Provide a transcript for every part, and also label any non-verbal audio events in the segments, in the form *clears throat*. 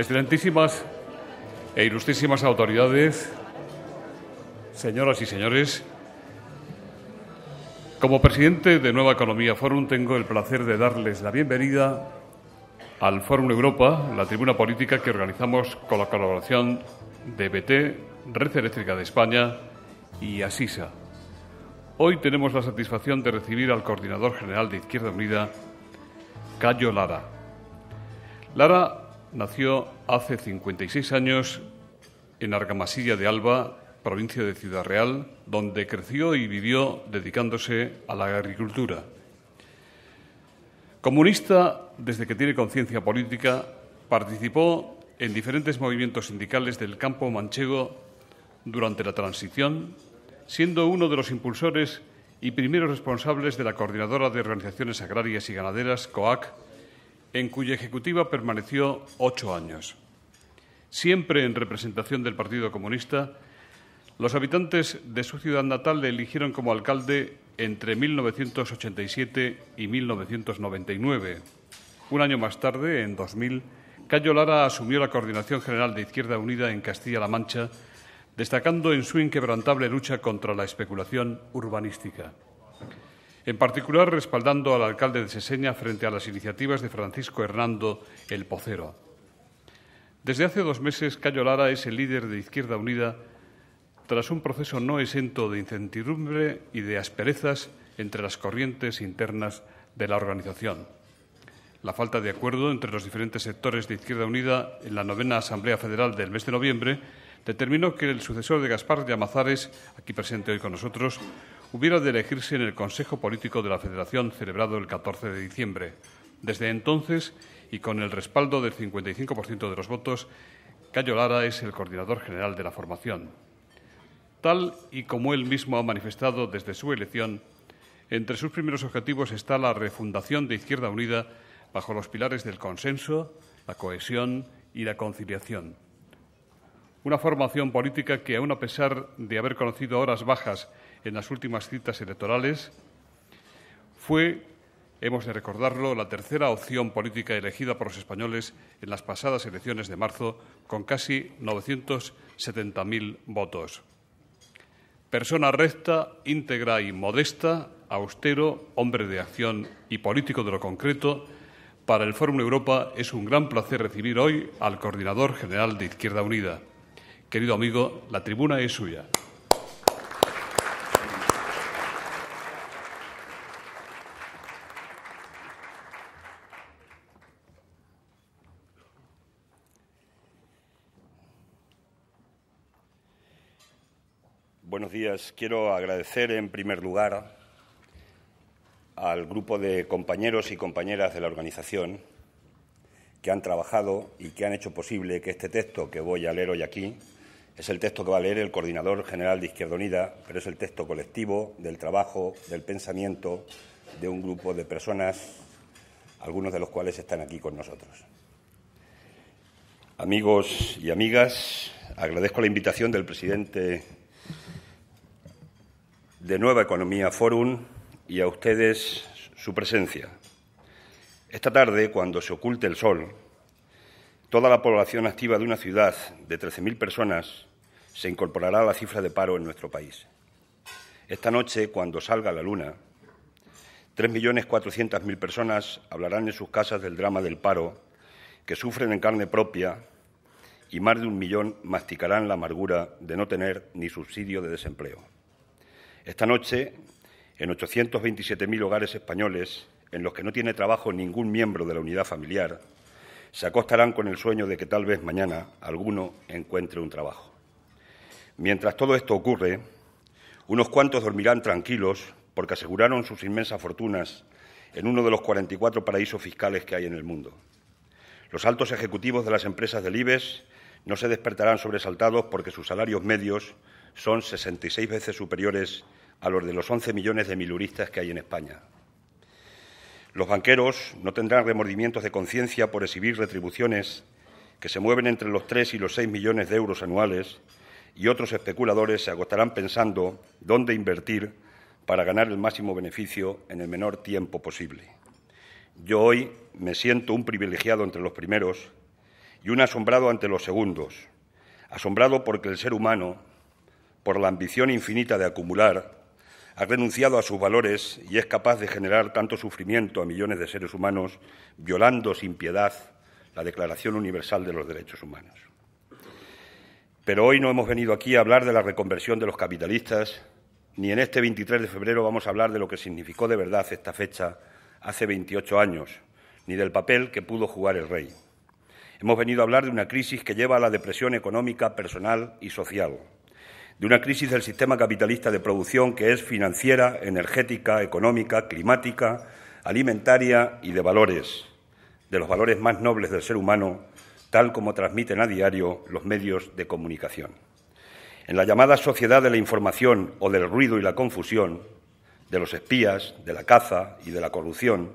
Excelentísimas e ilustrísimas autoridades, señoras y señores, como presidente de Nueva Economía Forum tengo el placer de darles la bienvenida al Fórum Europa, la tribuna política que organizamos con la colaboración de BT, Red Eléctrica de España y Asisa. Hoy tenemos la satisfacción de recibir al coordinador general de Izquierda Unida, Cayo Lara. Lara nació hace 56 años en Argamasilla de Alba, provincia de Ciudad Real, donde creció y vivió dedicándose a la agricultura. Comunista desde que tiene conciencia política, participó en diferentes movimientos sindicales del campo manchego durante la transición, siendo uno de los impulsores y primeros responsables de la Coordinadora de Organizaciones Agrarias y Ganaderas, COAC, en cuya ejecutiva permaneció ocho años. Siempre en representación del Partido Comunista, los habitantes de su ciudad natal le eligieron como alcalde entre 1987 y 1999. Un año más tarde, en 2000, Cayo Lara asumió la coordinación general de Izquierda Unida en Castilla-La Mancha, destacando en su inquebrantable lucha contra la especulación urbanística en particular respaldando al alcalde de Seseña frente a las iniciativas de Francisco Hernando el Pocero. Desde hace dos meses, Cayo Lara es el líder de Izquierda Unida tras un proceso no exento de incertidumbre y de asperezas entre las corrientes internas de la organización. La falta de acuerdo entre los diferentes sectores de Izquierda Unida en la novena Asamblea Federal del mes de noviembre determinó que el sucesor de Gaspar de aquí presente hoy con nosotros, hubiera de elegirse en el Consejo Político de la Federación celebrado el 14 de diciembre. Desde entonces, y con el respaldo del 55% de los votos, Cayo Lara es el coordinador general de la formación. Tal y como él mismo ha manifestado desde su elección, entre sus primeros objetivos está la refundación de Izquierda Unida bajo los pilares del consenso, la cohesión y la conciliación. Una formación política que, aun a pesar de haber conocido horas bajas en las últimas citas electorales, fue, hemos de recordarlo, la tercera opción política elegida por los españoles en las pasadas elecciones de marzo, con casi 970.000 votos. Persona recta, íntegra y modesta, austero, hombre de acción y político de lo concreto, para el Fórum Europa es un gran placer recibir hoy al coordinador general de Izquierda Unida. Querido amigo, la tribuna es suya. Buenos días. Quiero agradecer en primer lugar al grupo de compañeros y compañeras de la organización que han trabajado y que han hecho posible que este texto que voy a leer hoy aquí es el texto que va a leer el coordinador general de Izquierda Unida, pero es el texto colectivo del trabajo, del pensamiento de un grupo de personas, algunos de los cuales están aquí con nosotros. Amigos y amigas, agradezco la invitación del presidente de Nueva Economía Forum y a ustedes su presencia. Esta tarde, cuando se oculte el sol, toda la población activa de una ciudad de 13.000 personas se incorporará a la cifra de paro en nuestro país. Esta noche, cuando salga la luna, 3.400.000 personas hablarán en sus casas del drama del paro que sufren en carne propia y más de un millón masticarán la amargura de no tener ni subsidio de desempleo. Esta noche, en 827.000 hogares españoles, en los que no tiene trabajo ningún miembro de la unidad familiar, se acostarán con el sueño de que tal vez mañana alguno encuentre un trabajo. Mientras todo esto ocurre, unos cuantos dormirán tranquilos porque aseguraron sus inmensas fortunas en uno de los 44 paraísos fiscales que hay en el mundo. Los altos ejecutivos de las empresas del IBEX no se despertarán sobresaltados porque sus salarios medios son 66 veces superiores a los de los 11 millones de miluristas que hay en España. Los banqueros no tendrán remordimientos de conciencia por exhibir retribuciones que se mueven entre los 3 y los 6 millones de euros anuales y otros especuladores se agotarán pensando dónde invertir para ganar el máximo beneficio en el menor tiempo posible. Yo hoy me siento un privilegiado entre los primeros y un asombrado ante los segundos, asombrado porque el ser humano por la ambición infinita de acumular, ha renunciado a sus valores y es capaz de generar tanto sufrimiento a millones de seres humanos, violando sin piedad la Declaración Universal de los Derechos Humanos. Pero hoy no hemos venido aquí a hablar de la reconversión de los capitalistas, ni en este 23 de febrero vamos a hablar de lo que significó de verdad esta fecha hace 28 años, ni del papel que pudo jugar el rey. Hemos venido a hablar de una crisis que lleva a la depresión económica, personal y social de una crisis del sistema capitalista de producción que es financiera, energética, económica, climática, alimentaria y de valores, de los valores más nobles del ser humano, tal como transmiten a diario los medios de comunicación. En la llamada sociedad de la información o del ruido y la confusión, de los espías, de la caza y de la corrupción,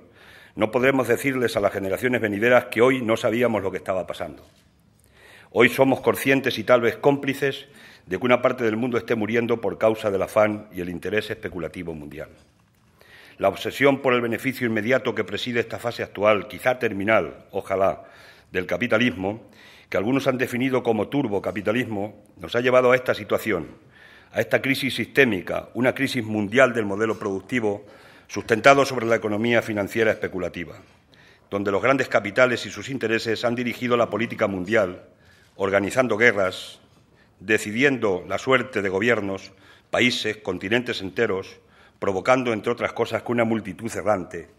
no podremos decirles a las generaciones venideras que hoy no sabíamos lo que estaba pasando. Hoy somos conscientes y tal vez cómplices de que una parte del mundo esté muriendo por causa del afán y el interés especulativo mundial. La obsesión por el beneficio inmediato que preside esta fase actual, quizá terminal, ojalá, del capitalismo, que algunos han definido como turbocapitalismo, nos ha llevado a esta situación, a esta crisis sistémica, una crisis mundial del modelo productivo sustentado sobre la economía financiera especulativa, donde los grandes capitales y sus intereses han dirigido la política mundial, organizando guerras, decidiendo la suerte de gobiernos, países, continentes enteros, provocando, entre otras cosas, que una multitud errante,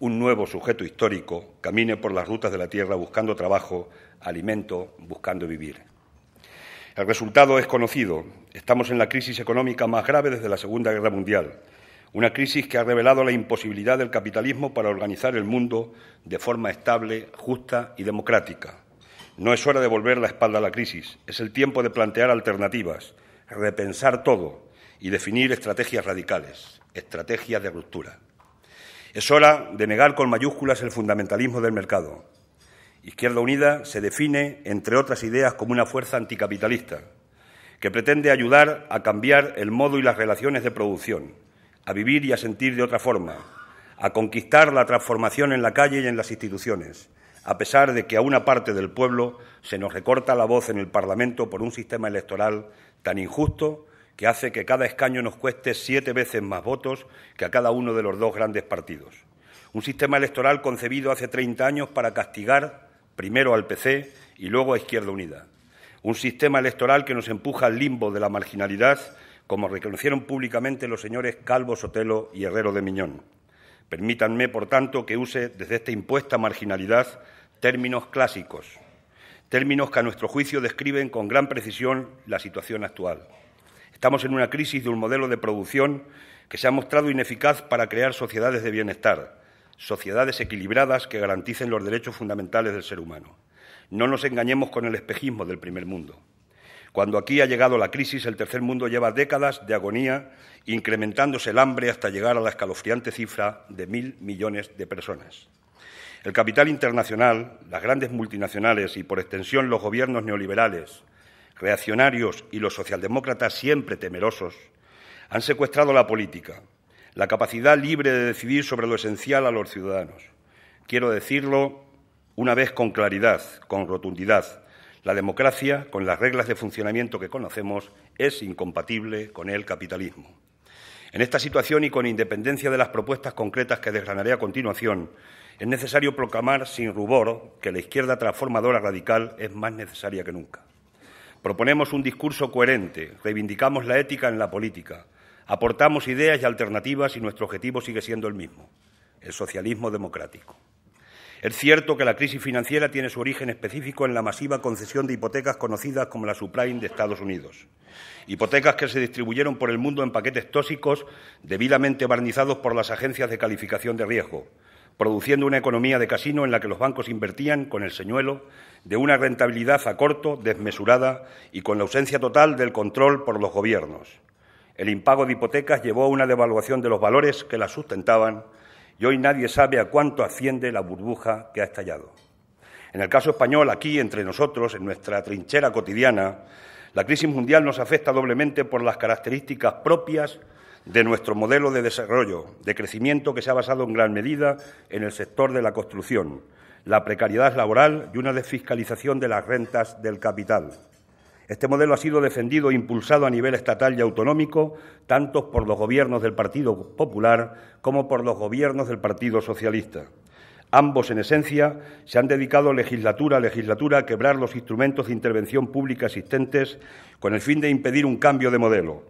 un nuevo sujeto histórico, camine por las rutas de la Tierra buscando trabajo, alimento, buscando vivir. El resultado es conocido. Estamos en la crisis económica más grave desde la Segunda Guerra Mundial, una crisis que ha revelado la imposibilidad del capitalismo para organizar el mundo de forma estable, justa y democrática no es hora de volver la espalda a la crisis, es el tiempo de plantear alternativas, repensar todo y definir estrategias radicales, estrategias de ruptura. Es hora de negar con mayúsculas el fundamentalismo del mercado. Izquierda Unida se define, entre otras ideas, como una fuerza anticapitalista que pretende ayudar a cambiar el modo y las relaciones de producción, a vivir y a sentir de otra forma, a conquistar la transformación en la calle y en las instituciones, a pesar de que a una parte del pueblo se nos recorta la voz en el Parlamento por un sistema electoral tan injusto que hace que cada escaño nos cueste siete veces más votos que a cada uno de los dos grandes partidos. Un sistema electoral concebido hace treinta años para castigar primero al PC y luego a Izquierda Unida. Un sistema electoral que nos empuja al limbo de la marginalidad, como reconocieron públicamente los señores Calvo Sotelo y Herrero de Miñón Permítanme, por tanto, que use desde esta impuesta marginalidad términos clásicos, términos que a nuestro juicio describen con gran precisión la situación actual. Estamos en una crisis de un modelo de producción que se ha mostrado ineficaz para crear sociedades de bienestar, sociedades equilibradas que garanticen los derechos fundamentales del ser humano. No nos engañemos con el espejismo del primer mundo. Cuando aquí ha llegado la crisis, el tercer mundo lleva décadas de agonía, incrementándose el hambre hasta llegar a la escalofriante cifra de mil millones de personas. El capital internacional, las grandes multinacionales y, por extensión, los gobiernos neoliberales, reaccionarios y los socialdemócratas siempre temerosos, han secuestrado la política, la capacidad libre de decidir sobre lo esencial a los ciudadanos. Quiero decirlo una vez con claridad, con rotundidad. La democracia, con las reglas de funcionamiento que conocemos, es incompatible con el capitalismo. En esta situación y con independencia de las propuestas concretas que desgranaré a continuación, es necesario proclamar sin rubor que la izquierda transformadora radical es más necesaria que nunca. Proponemos un discurso coherente, reivindicamos la ética en la política, aportamos ideas y alternativas y nuestro objetivo sigue siendo el mismo, el socialismo democrático. Es cierto que la crisis financiera tiene su origen específico en la masiva concesión de hipotecas conocidas como la subprime de Estados Unidos. Hipotecas que se distribuyeron por el mundo en paquetes tóxicos debidamente barnizados por las agencias de calificación de riesgo, produciendo una economía de casino en la que los bancos invertían con el señuelo de una rentabilidad a corto, desmesurada y con la ausencia total del control por los gobiernos. El impago de hipotecas llevó a una devaluación de los valores que las sustentaban y hoy nadie sabe a cuánto asciende la burbuja que ha estallado. En el caso español, aquí entre nosotros, en nuestra trinchera cotidiana, la crisis mundial nos afecta doblemente por las características propias de nuestro modelo de desarrollo, de crecimiento que se ha basado en gran medida en el sector de la construcción, la precariedad laboral y una desfiscalización de las rentas del capital. Este modelo ha sido defendido e impulsado a nivel estatal y autonómico, tanto por los gobiernos del Partido Popular como por los gobiernos del Partido Socialista. Ambos, en esencia, se han dedicado legislatura a legislatura a quebrar los instrumentos de intervención pública existentes con el fin de impedir un cambio de modelo.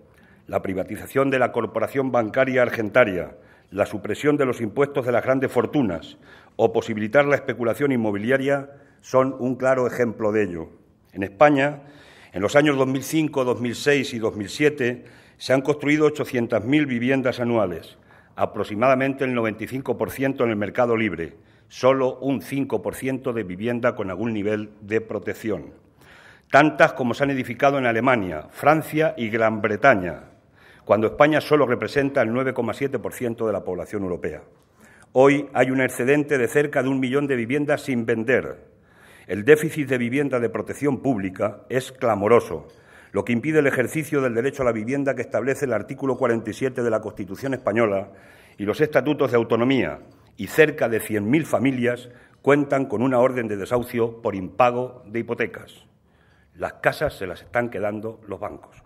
La privatización de la corporación bancaria argentaria, la supresión de los impuestos de las grandes fortunas o posibilitar la especulación inmobiliaria son un claro ejemplo de ello. En España, en los años 2005, 2006 y 2007 se han construido 800.000 viviendas anuales, aproximadamente el 95% en el mercado libre, solo un 5% de vivienda con algún nivel de protección. Tantas como se han edificado en Alemania, Francia y Gran Bretaña, cuando España solo representa el 9,7% de la población europea. Hoy hay un excedente de cerca de un millón de viviendas sin vender, el déficit de vivienda de protección pública es clamoroso, lo que impide el ejercicio del derecho a la vivienda que establece el artículo 47 de la Constitución española y los estatutos de autonomía, y cerca de 100.000 familias cuentan con una orden de desahucio por impago de hipotecas. Las casas se las están quedando los bancos.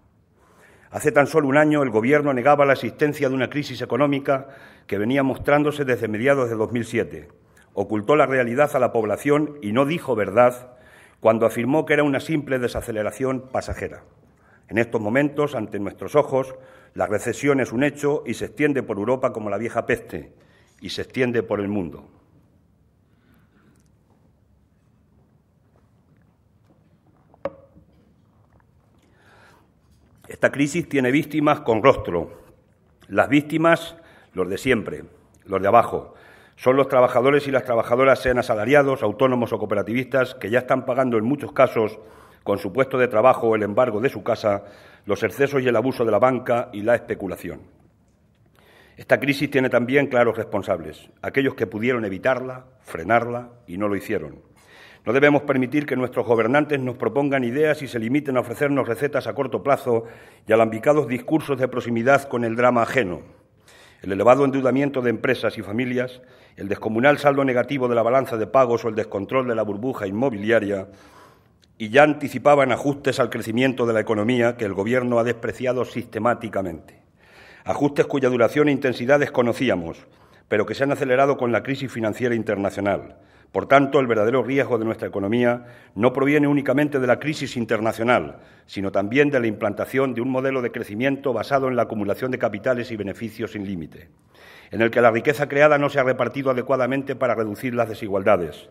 Hace tan solo un año el Gobierno negaba la existencia de una crisis económica que venía mostrándose desde mediados de 2007 ocultó la realidad a la población y no dijo verdad cuando afirmó que era una simple desaceleración pasajera. En estos momentos, ante nuestros ojos, la recesión es un hecho y se extiende por Europa como la vieja peste y se extiende por el mundo. Esta crisis tiene víctimas con rostro. Las víctimas, los de siempre, los de abajo, son los trabajadores y las trabajadoras, sean asalariados, autónomos o cooperativistas, que ya están pagando en muchos casos con su puesto de trabajo el embargo de su casa, los excesos y el abuso de la banca y la especulación. Esta crisis tiene también claros responsables, aquellos que pudieron evitarla, frenarla y no lo hicieron. No debemos permitir que nuestros gobernantes nos propongan ideas y se limiten a ofrecernos recetas a corto plazo y alambicados discursos de proximidad con el drama ajeno el elevado endeudamiento de empresas y familias, el descomunal saldo negativo de la balanza de pagos o el descontrol de la burbuja inmobiliaria, y ya anticipaban ajustes al crecimiento de la economía que el Gobierno ha despreciado sistemáticamente. Ajustes cuya duración e intensidad desconocíamos, pero que se han acelerado con la crisis financiera internacional. Por tanto, el verdadero riesgo de nuestra economía no proviene únicamente de la crisis internacional, sino también de la implantación de un modelo de crecimiento basado en la acumulación de capitales y beneficios sin límite, en el que la riqueza creada no se ha repartido adecuadamente para reducir las desigualdades.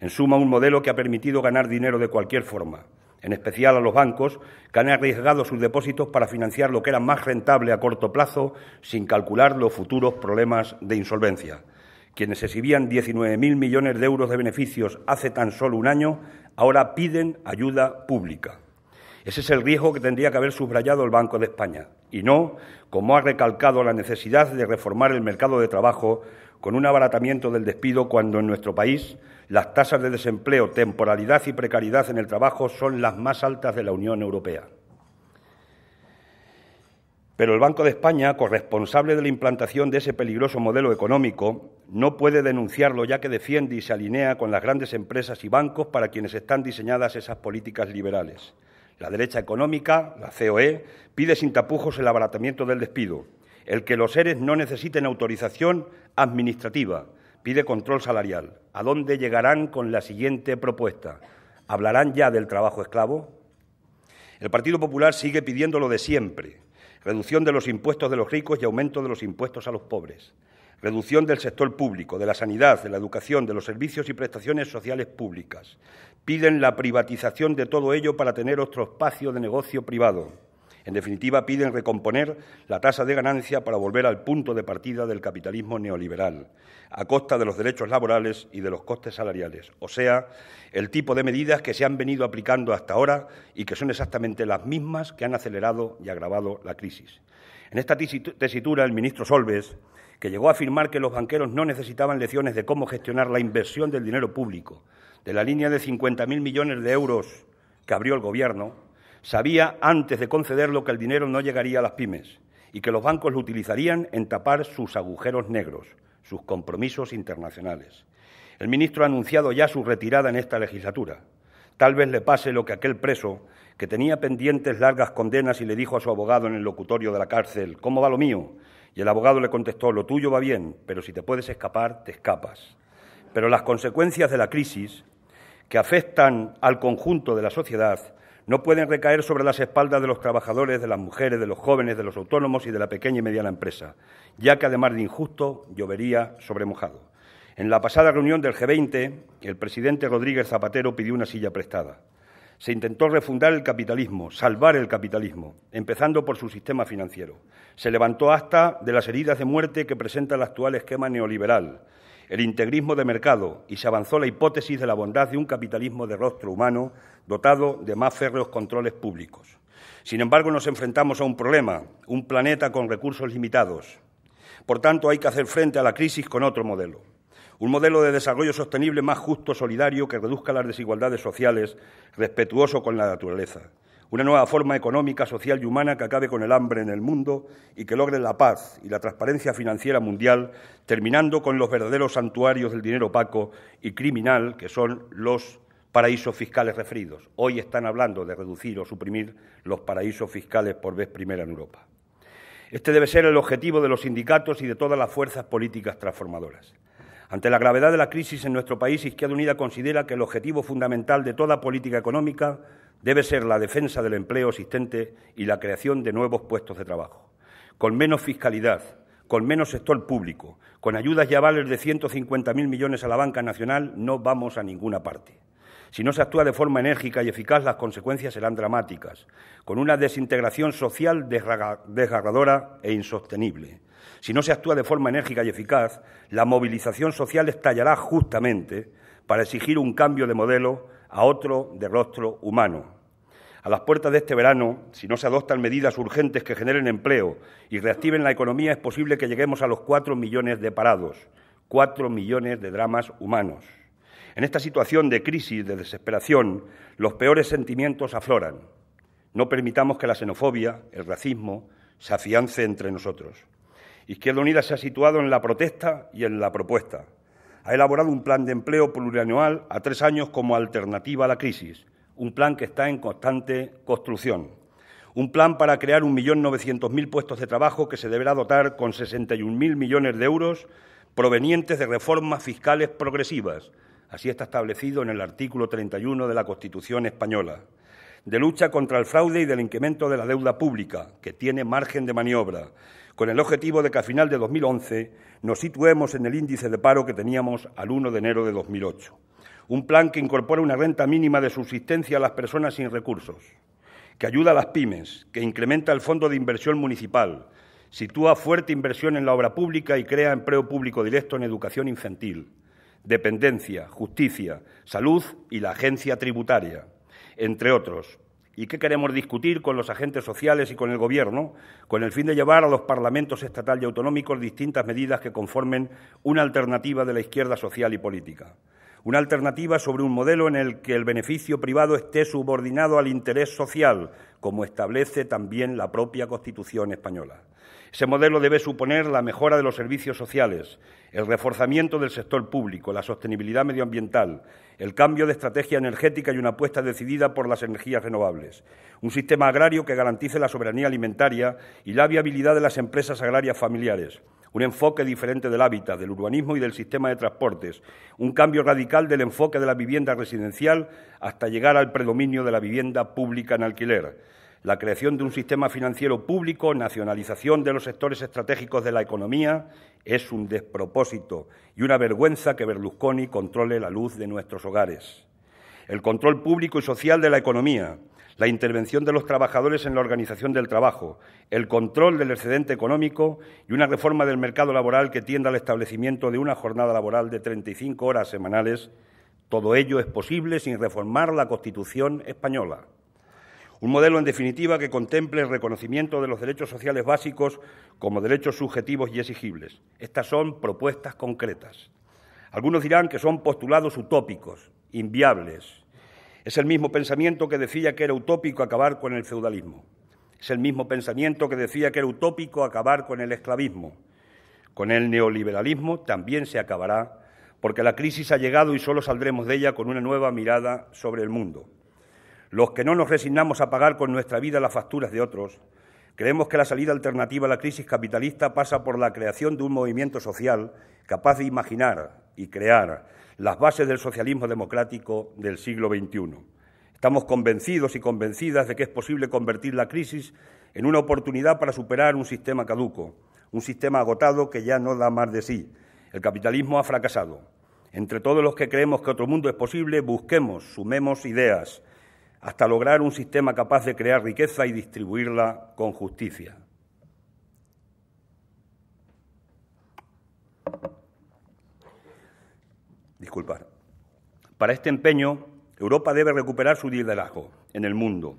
En suma, un modelo que ha permitido ganar dinero de cualquier forma, en especial a los bancos, que han arriesgado sus depósitos para financiar lo que era más rentable a corto plazo, sin calcular los futuros problemas de insolvencia. Quienes exhibían 19.000 millones de euros de beneficios hace tan solo un año, ahora piden ayuda pública. Ese es el riesgo que tendría que haber subrayado el Banco de España, y no, como ha recalcado, la necesidad de reformar el mercado de trabajo con un abaratamiento del despido cuando en nuestro país las tasas de desempleo, temporalidad y precariedad en el trabajo son las más altas de la Unión Europea. Pero el Banco de España, corresponsable de la implantación de ese peligroso modelo económico, no puede denunciarlo ya que defiende y se alinea con las grandes empresas y bancos para quienes están diseñadas esas políticas liberales. La derecha económica, la COE, pide sin tapujos el abaratamiento del despido, el que los seres no necesiten autorización administrativa, Pide control salarial. ¿A dónde llegarán con la siguiente propuesta? ¿Hablarán ya del trabajo esclavo? El Partido Popular sigue pidiendo lo de siempre. Reducción de los impuestos de los ricos y aumento de los impuestos a los pobres. Reducción del sector público, de la sanidad, de la educación, de los servicios y prestaciones sociales públicas. Piden la privatización de todo ello para tener otro espacio de negocio privado en definitiva, piden recomponer la tasa de ganancia para volver al punto de partida del capitalismo neoliberal, a costa de los derechos laborales y de los costes salariales, o sea, el tipo de medidas que se han venido aplicando hasta ahora y que son exactamente las mismas que han acelerado y agravado la crisis. En esta tesitura, el ministro Solves, que llegó a afirmar que los banqueros no necesitaban lecciones de cómo gestionar la inversión del dinero público, de la línea de 50.000 millones de euros que abrió el Gobierno, Sabía antes de concederlo que el dinero no llegaría a las pymes y que los bancos lo utilizarían en tapar sus agujeros negros, sus compromisos internacionales. El ministro ha anunciado ya su retirada en esta legislatura. Tal vez le pase lo que aquel preso, que tenía pendientes largas condenas y le dijo a su abogado en el locutorio de la cárcel, ¿cómo va lo mío? Y el abogado le contestó, lo tuyo va bien, pero si te puedes escapar, te escapas. Pero las consecuencias de la crisis, que afectan al conjunto de la sociedad, no pueden recaer sobre las espaldas de los trabajadores, de las mujeres, de los jóvenes, de los autónomos y de la pequeña y mediana empresa, ya que además de injusto, llovería sobre mojado. En la pasada reunión del G20, el presidente Rodríguez Zapatero pidió una silla prestada. Se intentó refundar el capitalismo, salvar el capitalismo, empezando por su sistema financiero. Se levantó hasta de las heridas de muerte que presenta el actual esquema neoliberal, el integrismo de mercado y se avanzó la hipótesis de la bondad de un capitalismo de rostro humano dotado de más férreos controles públicos. Sin embargo, nos enfrentamos a un problema, un planeta con recursos limitados. Por tanto, hay que hacer frente a la crisis con otro modelo. Un modelo de desarrollo sostenible más justo, solidario, que reduzca las desigualdades sociales, respetuoso con la naturaleza. Una nueva forma económica, social y humana que acabe con el hambre en el mundo y que logre la paz y la transparencia financiera mundial, terminando con los verdaderos santuarios del dinero opaco y criminal que son los paraísos fiscales referidos. Hoy están hablando de reducir o suprimir los paraísos fiscales por vez primera en Europa. Este debe ser el objetivo de los sindicatos y de todas las fuerzas políticas transformadoras. Ante la gravedad de la crisis en nuestro país, Izquierda Unida considera que el objetivo fundamental de toda política económica debe ser la defensa del empleo existente y la creación de nuevos puestos de trabajo. Con menos fiscalidad, con menos sector público, con ayudas y avales de 150.000 millones a la banca nacional, no vamos a ninguna parte. Si no se actúa de forma enérgica y eficaz, las consecuencias serán dramáticas, con una desintegración social desgarradora e insostenible. Si no se actúa de forma enérgica y eficaz, la movilización social estallará justamente para exigir un cambio de modelo a otro de rostro humano, a las puertas de este verano, si no se adoptan medidas urgentes que generen empleo y reactiven la economía, es posible que lleguemos a los cuatro millones de parados, cuatro millones de dramas humanos. En esta situación de crisis, de desesperación, los peores sentimientos afloran. No permitamos que la xenofobia, el racismo, se afiance entre nosotros. Izquierda Unida se ha situado en la protesta y en la propuesta. Ha elaborado un plan de empleo plurianual a tres años como alternativa a la crisis un plan que está en constante construcción. Un plan para crear 1.900.000 puestos de trabajo que se deberá dotar con 61.000 millones de euros provenientes de reformas fiscales progresivas. Así está establecido en el artículo 31 de la Constitución española. De lucha contra el fraude y del incremento de la deuda pública, que tiene margen de maniobra, con el objetivo de que a final de 2011 nos situemos en el índice de paro que teníamos al 1 de enero de 2008 un plan que incorpora una renta mínima de subsistencia a las personas sin recursos, que ayuda a las pymes, que incrementa el fondo de inversión municipal, sitúa fuerte inversión en la obra pública y crea empleo público directo en educación infantil, dependencia, justicia, salud y la agencia tributaria, entre otros. ¿Y qué queremos discutir con los agentes sociales y con el Gobierno con el fin de llevar a los parlamentos estatal y autonómicos distintas medidas que conformen una alternativa de la izquierda social y política? una alternativa sobre un modelo en el que el beneficio privado esté subordinado al interés social, como establece también la propia Constitución española. Ese modelo debe suponer la mejora de los servicios sociales, el reforzamiento del sector público, la sostenibilidad medioambiental, el cambio de estrategia energética y una apuesta decidida por las energías renovables, un sistema agrario que garantice la soberanía alimentaria y la viabilidad de las empresas agrarias familiares, un enfoque diferente del hábitat, del urbanismo y del sistema de transportes, un cambio radical del enfoque de la vivienda residencial hasta llegar al predominio de la vivienda pública en alquiler, la creación de un sistema financiero público, nacionalización de los sectores estratégicos de la economía, es un despropósito y una vergüenza que Berlusconi controle la luz de nuestros hogares. El control público y social de la economía, la intervención de los trabajadores en la organización del trabajo, el control del excedente económico y una reforma del mercado laboral que tienda al establecimiento de una jornada laboral de 35 horas semanales, todo ello es posible sin reformar la Constitución española. Un modelo, en definitiva, que contemple el reconocimiento de los derechos sociales básicos como derechos subjetivos y exigibles. Estas son propuestas concretas. Algunos dirán que son postulados utópicos, inviables, es el mismo pensamiento que decía que era utópico acabar con el feudalismo. Es el mismo pensamiento que decía que era utópico acabar con el esclavismo. Con el neoliberalismo también se acabará, porque la crisis ha llegado y solo saldremos de ella con una nueva mirada sobre el mundo. Los que no nos resignamos a pagar con nuestra vida las facturas de otros, creemos que la salida alternativa a la crisis capitalista pasa por la creación de un movimiento social capaz de imaginar y crear las bases del socialismo democrático del siglo XXI. Estamos convencidos y convencidas de que es posible convertir la crisis en una oportunidad para superar un sistema caduco, un sistema agotado que ya no da más de sí. El capitalismo ha fracasado. Entre todos los que creemos que otro mundo es posible, busquemos, sumemos ideas, hasta lograr un sistema capaz de crear riqueza y distribuirla con justicia disculpar. Para este empeño, Europa debe recuperar su liderazgo en el mundo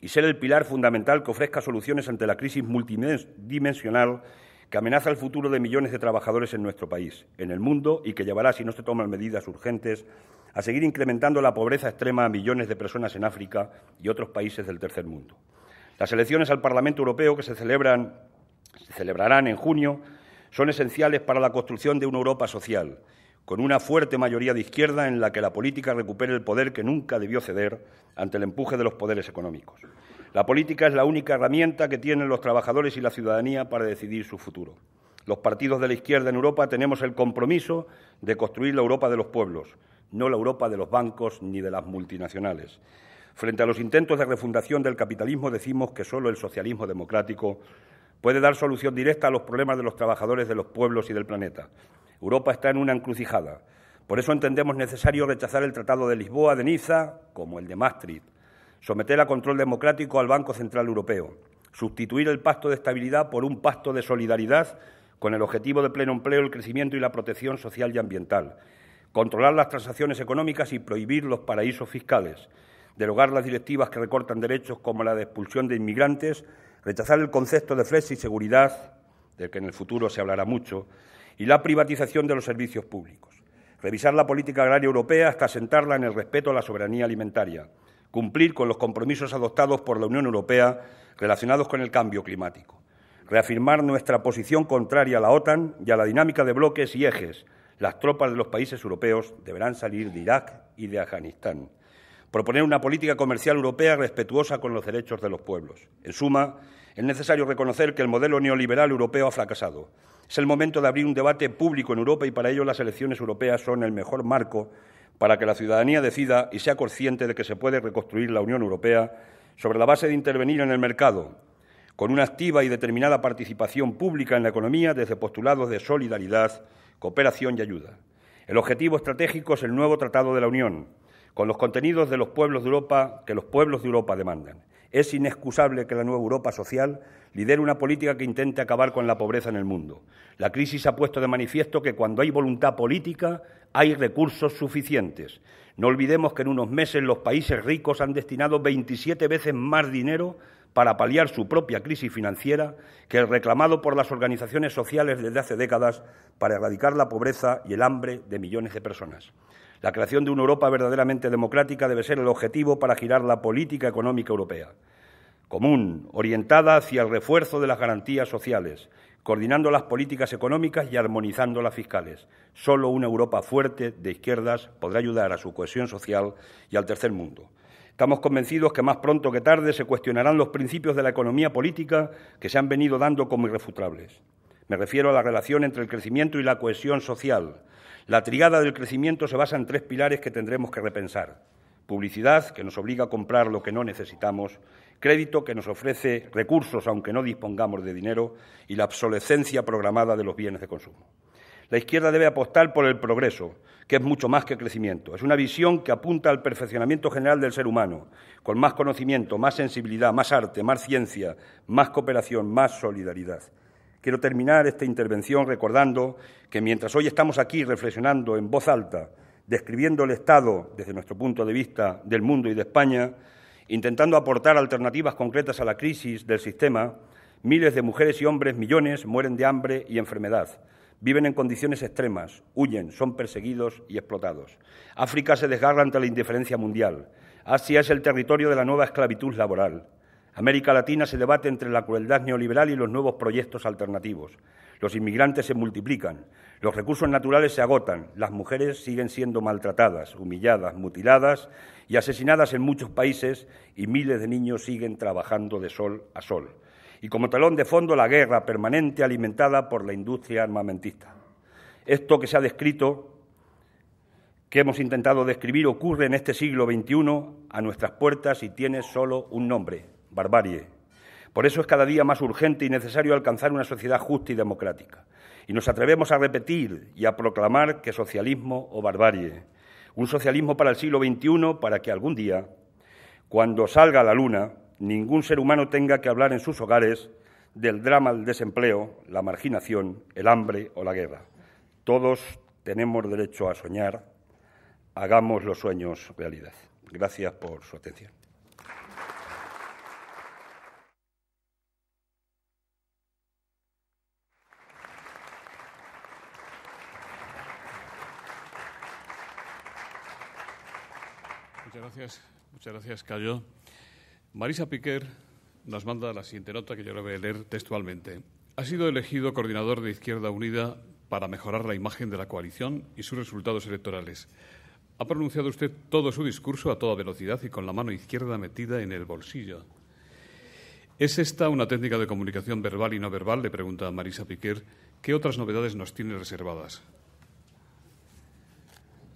y ser el pilar fundamental que ofrezca soluciones ante la crisis multidimensional que amenaza el futuro de millones de trabajadores en nuestro país, en el mundo, y que llevará, si no se toman medidas urgentes, a seguir incrementando la pobreza extrema a millones de personas en África y otros países del tercer mundo. Las elecciones al Parlamento Europeo que se, celebran, se celebrarán en junio son esenciales para la construcción de una Europa social con una fuerte mayoría de izquierda en la que la política recupere el poder que nunca debió ceder ante el empuje de los poderes económicos. La política es la única herramienta que tienen los trabajadores y la ciudadanía para decidir su futuro. Los partidos de la izquierda en Europa tenemos el compromiso de construir la Europa de los pueblos, no la Europa de los bancos ni de las multinacionales. Frente a los intentos de refundación del capitalismo decimos que solo el socialismo democrático puede dar solución directa a los problemas de los trabajadores de los pueblos y del planeta. Europa está en una encrucijada. Por eso entendemos necesario rechazar el Tratado de Lisboa, de Niza, como el de Maastricht, someter a control democrático al Banco Central Europeo, sustituir el Pacto de Estabilidad por un Pacto de Solidaridad con el objetivo de pleno empleo, el crecimiento y la protección social y ambiental, controlar las transacciones económicas y prohibir los paraísos fiscales, derogar las directivas que recortan derechos como la de expulsión de inmigrantes, rechazar el concepto de y seguridad, del que en el futuro se hablará mucho, y la privatización de los servicios públicos. Revisar la política agraria europea hasta sentarla en el respeto a la soberanía alimentaria. Cumplir con los compromisos adoptados por la Unión Europea relacionados con el cambio climático. Reafirmar nuestra posición contraria a la OTAN y a la dinámica de bloques y ejes. Las tropas de los países europeos deberán salir de Irak y de Afganistán proponer una política comercial europea respetuosa con los derechos de los pueblos. En suma, es necesario reconocer que el modelo neoliberal europeo ha fracasado. Es el momento de abrir un debate público en Europa y para ello las elecciones europeas son el mejor marco para que la ciudadanía decida y sea consciente de que se puede reconstruir la Unión Europea sobre la base de intervenir en el mercado, con una activa y determinada participación pública en la economía desde postulados de solidaridad, cooperación y ayuda. El objetivo estratégico es el nuevo Tratado de la Unión, con los contenidos de los pueblos de Europa que los pueblos de Europa demandan. Es inexcusable que la nueva Europa social Lidere una política que intente acabar con la pobreza en el mundo. La crisis ha puesto de manifiesto que cuando hay voluntad política hay recursos suficientes. No olvidemos que en unos meses los países ricos han destinado 27 veces más dinero para paliar su propia crisis financiera que el reclamado por las organizaciones sociales desde hace décadas para erradicar la pobreza y el hambre de millones de personas. La creación de una Europa verdaderamente democrática debe ser el objetivo para girar la política económica europea común, orientada hacia el refuerzo de las garantías sociales, coordinando las políticas económicas y armonizando las fiscales. Solo una Europa fuerte de izquierdas podrá ayudar a su cohesión social y al tercer mundo. Estamos convencidos que más pronto que tarde se cuestionarán los principios de la economía política que se han venido dando como irrefutables. Me refiero a la relación entre el crecimiento y la cohesión social. La trigada del crecimiento se basa en tres pilares que tendremos que repensar. Publicidad, que nos obliga a comprar lo que no necesitamos, crédito que nos ofrece recursos aunque no dispongamos de dinero y la obsolescencia programada de los bienes de consumo. La izquierda debe apostar por el progreso, que es mucho más que crecimiento. Es una visión que apunta al perfeccionamiento general del ser humano, con más conocimiento, más sensibilidad, más arte, más ciencia, más cooperación, más solidaridad. Quiero terminar esta intervención recordando que mientras hoy estamos aquí reflexionando en voz alta, describiendo el estado desde nuestro punto de vista del mundo y de España, intentando aportar alternativas concretas a la crisis del sistema, miles de mujeres y hombres, millones, mueren de hambre y enfermedad. Viven en condiciones extremas, huyen, son perseguidos y explotados. África se desgarra ante la indiferencia mundial. Asia es el territorio de la nueva esclavitud laboral. América Latina se debate entre la crueldad neoliberal y los nuevos proyectos alternativos. Los inmigrantes se multiplican, los recursos naturales se agotan, las mujeres siguen siendo maltratadas, humilladas, mutiladas y asesinadas en muchos países y miles de niños siguen trabajando de sol a sol. Y como talón de fondo la guerra permanente alimentada por la industria armamentista. Esto que se ha descrito, que hemos intentado describir, ocurre en este siglo XXI a nuestras puertas y tiene solo un nombre, barbarie. Por eso es cada día más urgente y necesario alcanzar una sociedad justa y democrática. Y nos atrevemos a repetir y a proclamar que socialismo o barbarie un socialismo para el siglo XXI para que algún día, cuando salga la luna, ningún ser humano tenga que hablar en sus hogares del drama del desempleo, la marginación, el hambre o la guerra. Todos tenemos derecho a soñar, hagamos los sueños realidad. Gracias por su atención. Muchas gracias, Cayo. Marisa Piquer nos manda la siguiente nota que yo le voy a leer textualmente. Ha sido elegido coordinador de Izquierda Unida para mejorar la imagen de la coalición y sus resultados electorales. Ha pronunciado usted todo su discurso a toda velocidad y con la mano izquierda metida en el bolsillo. ¿Es esta una técnica de comunicación verbal y no verbal? Le pregunta Marisa Piquer. ¿Qué otras novedades nos tiene reservadas?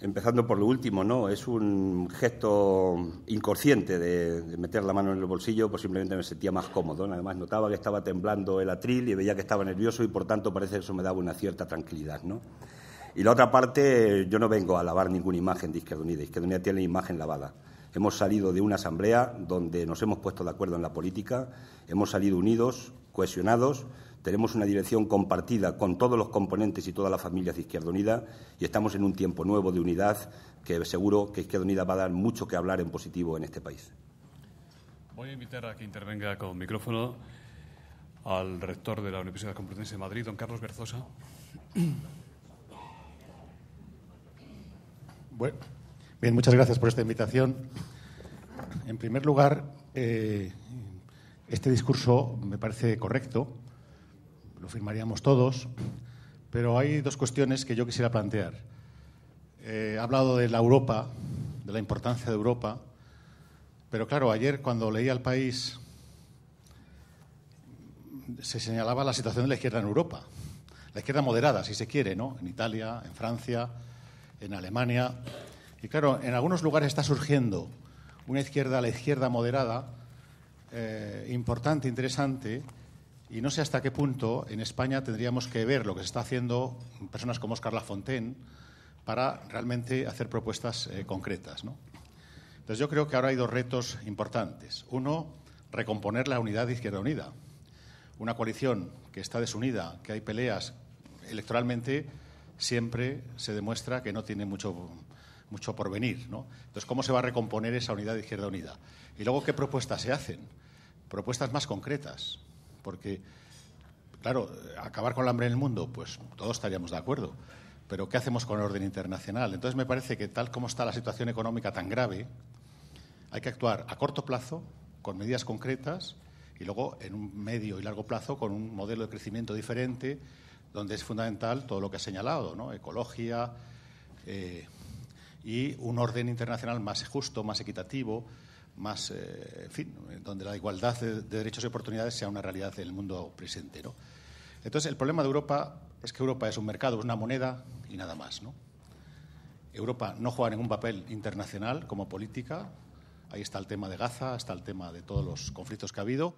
empezando por lo último, ¿no? Es un gesto inconsciente de, meter la mano en el bolsillo, pues simplemente me sentía más cómodo. Además, notaba que estaba temblando el atril y veía que estaba nervioso y por tanto parece que eso me daba una cierta tranquilidad, ¿no? Y la otra parte, yo no vengo a lavar ninguna imagen de Izquierda Unida. Izquierda Unida tiene la imagen lavada. Hemos salido de una asamblea donde nos hemos puesto de acuerdo en la política, hemos salido unidos, cohesionados tenemos una dirección compartida con todos los componentes y todas las familias de Izquierda Unida y estamos en un tiempo nuevo de unidad que seguro que Izquierda Unida va a dar mucho que hablar en positivo en este país. Voy a invitar a que intervenga con micrófono al rector de la Universidad Complutense de Madrid, don Carlos Berzosa. bien, muchas gracias por esta invitación. En primer lugar, eh, este discurso me parece correcto lo firmaríamos todos, pero hay dos cuestiones que yo quisiera plantear. he eh, hablado de la Europa, de la importancia de Europa, pero claro, ayer cuando leía al país se señalaba la situación de la izquierda en Europa, la izquierda moderada, si se quiere, ¿no? En Italia, en Francia, en Alemania. Y claro, en algunos lugares está surgiendo una izquierda, la izquierda moderada, eh, importante, interesante, y no sé hasta qué punto en España tendríamos que ver lo que se está haciendo personas como Oscar Lafontaine para realmente hacer propuestas eh, concretas. Entonces yo creo que ahora hay dos retos importantes. Uno, recomponer la unidad de Izquierda Unida. Una coalición que está desunida, que hay peleas electoralmente, siempre se demuestra que no tiene mucho, mucho porvenir. ¿no? Entonces, ¿cómo se va a recomponer esa unidad de Izquierda Unida? Y luego, ¿qué propuestas se hacen? Propuestas más concretas porque, claro, acabar con el hambre en el mundo, pues todos estaríamos de acuerdo. Pero ¿qué hacemos con el orden internacional? Entonces me parece que tal como está la situación económica tan grave, hay que actuar a corto plazo, con medidas concretas, y luego en un medio y largo plazo con un modelo de crecimiento diferente, donde es fundamental todo lo que ha señalado, ¿no? ecología eh, y un orden internacional más justo, más equitativo, más, eh, en fin, donde la igualdad de, derechos y oportunidades sea una realidad en el mundo presente. ¿no? Entonces, el problema de Europa es que Europa es un mercado, es una moneda y nada más. ¿no? Europa no juega ningún papel internacional como política. Ahí está el tema de Gaza, está el tema de todos los conflictos que ha habido.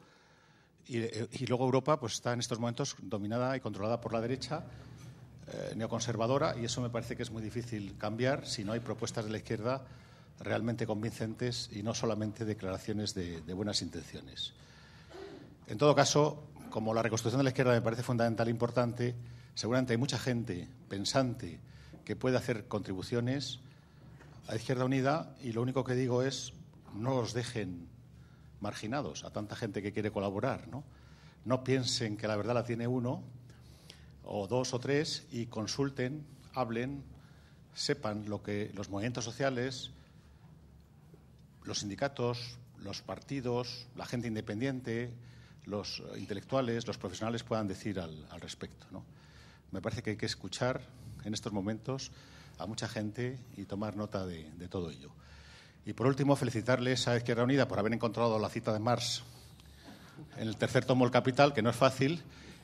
Y, eh, luego Europa pues, está en estos momentos dominada y controlada por la derecha eh, neoconservadora y eso me parece que es muy difícil cambiar si no hay propuestas de la izquierda realmente convincentes y no solamente declaraciones de, buenas intenciones. En todo caso, como la reconstrucción de la izquierda me parece fundamental e importante, seguramente hay mucha gente pensante que puede hacer contribuciones a Izquierda Unida y lo único que digo es no los dejen marginados a tanta gente que quiere colaborar, ¿no? No piensen que la verdad la tiene uno o dos o tres y consulten, hablen, sepan lo que los movimientos sociales, los sindicatos, los partidos, la gente independiente, los intelectuales, los profesionales puedan decir al, respecto. Me parece que hay que escuchar en estos momentos a mucha gente y tomar nota de, todo ello. Y por último, felicitarles a Izquierda Unida por haber encontrado la cita de Marx en el tercer tomo del Capital, que no es fácil,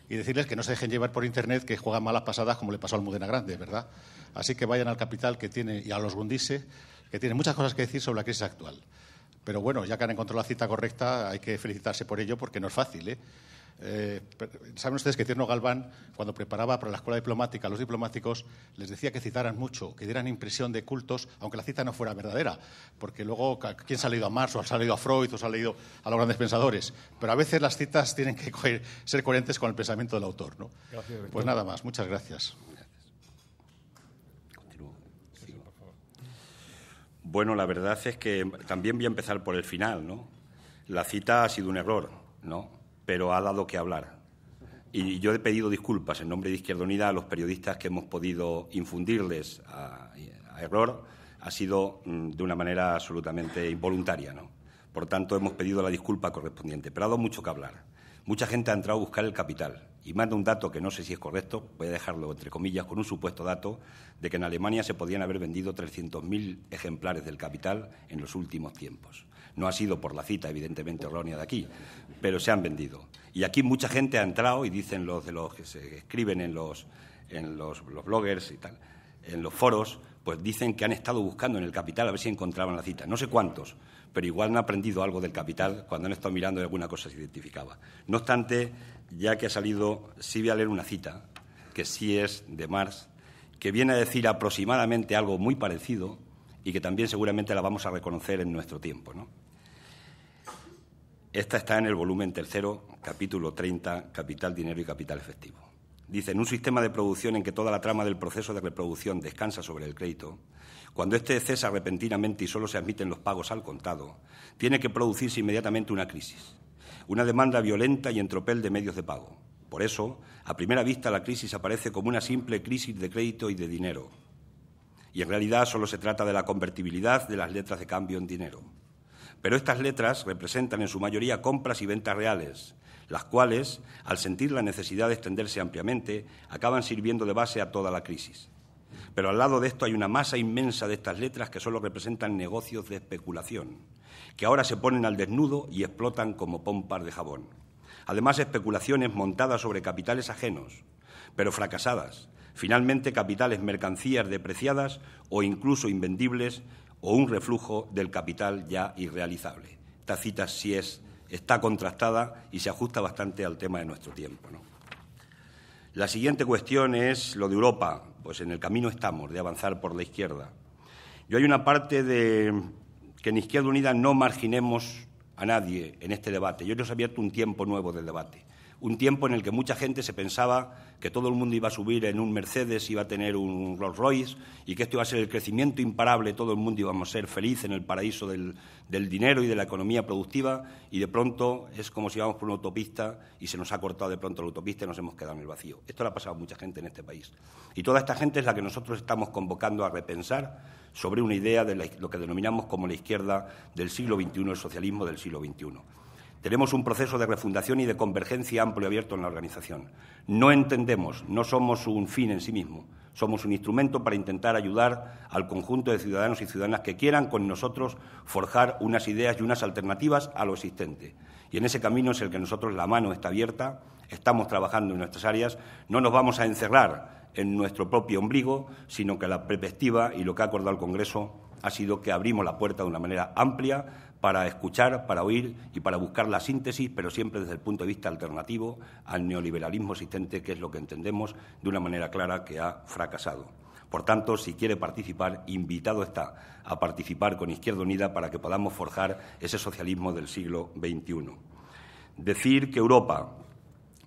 y decirles que no se dejen llevar por Internet que juegan malas pasadas como le pasó al Mudena Grande, ¿verdad? Así que vayan al Capital que tiene y a los Bundise que tiene muchas cosas que decir sobre la crisis actual. Pero bueno, ya que han encontrado la cita correcta, hay que felicitarse por ello porque no es fácil. ¿eh? Eh, Saben ustedes que Tierno Galván, cuando preparaba para la escuela diplomática a los diplomáticos, les decía que citaran mucho, que dieran impresión de cultos, aunque la cita no fuera verdadera, porque luego, ¿quién ha leído a Marx o ha salido a Freud o ha leído a los grandes pensadores? Pero a veces las citas tienen que *laughs* ser coherentes con el pensamiento del autor. ¿no? pues nada más, muchas gracias. Bueno, la verdad es que también voy a empezar por el final, ¿no? La cita ha sido un error, ¿no? Pero ha dado que hablar. Y yo he pedido disculpas en nombre de Izquierda Unida a los periodistas que hemos podido infundirles a, error. Ha sido mm, de una manera absolutamente involuntaria, ¿no? Por tanto, hemos pedido la disculpa correspondiente. Pero ha dado mucho que hablar. Mucha gente ha entrado a buscar el capital y manda un dato que no sé si es correcto, voy a dejarlo entre comillas, con un supuesto dato de que en Alemania se podían haber vendido 300.000 ejemplares del Capital en los últimos tiempos. No ha sido por la cita, evidentemente, errónea de aquí, pero se han vendido. Y aquí mucha gente ha entrado y dicen los de los que se escriben en los, en los, los bloggers y tal, en los foros, pues dicen que han estado buscando en el Capital a ver si encontraban la cita. No sé cuántos, pero igual han aprendido algo del capital cuando han estado mirando y alguna cosa se identificaba. No obstante, ya que ha salido, sí voy a leer una cita, que sí es de Marx, que viene a decir aproximadamente algo muy parecido y que también seguramente la vamos a reconocer en nuestro tiempo. Esta está en el volumen tercero, capítulo 30, Capital, Dinero y Capital Efectivo. Dice, en un sistema de producción en que toda la trama del proceso de reproducción descansa sobre el crédito, cuando éste cesa repentinamente y solo se admiten los pagos al contado, tiene que producirse inmediatamente una crisis una demanda violenta y en tropel de medios de pago. Por eso, a primera vista, la crisis aparece como una simple crisis de crédito y de dinero. Y en realidad solo se trata de la convertibilidad de las letras de cambio en dinero. Pero estas letras representan en su mayoría compras y ventas reales, las cuales, al sentir la necesidad de extenderse ampliamente, acaban sirviendo de base a toda la crisis. Pero al lado de esto hay una masa inmensa de estas letras que solo representan negocios de especulación, que ahora se ponen al desnudo y explotan como pompas de jabón. Además, especulaciones montadas sobre capitales ajenos, pero fracasadas. Finalmente, capitales mercancías depreciadas o incluso invendibles o un reflujo del capital ya irrealizable. Esta cita sí es, está contrastada y se ajusta bastante al tema de nuestro tiempo. La siguiente cuestión es lo de Europa. Pues en el camino estamos de avanzar por la izquierda. Yo hay una parte de, que en Izquierda Unida no marginemos a nadie en este debate. Yo les he abierto un tiempo nuevo del debate. Un tiempo en el que mucha gente se pensaba que todo el mundo iba a subir en un Mercedes, iba a tener un Rolls Royce y que esto iba a ser el crecimiento imparable, todo el mundo íbamos a ser feliz en el paraíso del, dinero y de la economía productiva y de pronto es como si íbamos por una autopista y se nos ha cortado de pronto la autopista y nos hemos quedado en el vacío. Esto le ha pasado a mucha gente en este país. Y toda esta gente es la que nosotros estamos convocando a repensar sobre una idea de lo que denominamos como la izquierda del siglo XXI, el socialismo del siglo XXI. Tenemos un proceso de refundación y de convergencia amplio y abierto en la organización. No entendemos, no somos un fin en sí mismo, somos un instrumento para intentar ayudar al conjunto de ciudadanos y ciudadanas que quieran con nosotros forjar unas ideas y unas alternativas a lo existente. Y en ese camino es el que nosotros la mano está abierta, estamos trabajando en nuestras áreas, no nos vamos a encerrar en nuestro propio ombligo, sino que la perspectiva y lo que ha acordado el Congreso ha sido que abrimos la puerta de una manera amplia para escuchar, para oír y para buscar la síntesis, pero siempre desde el punto de vista alternativo al neoliberalismo existente, que es lo que entendemos de una manera clara que ha fracasado. Por tanto, si quiere participar, invitado está a participar con Izquierda Unida para que podamos forjar ese socialismo del siglo XXI. Decir que Europa,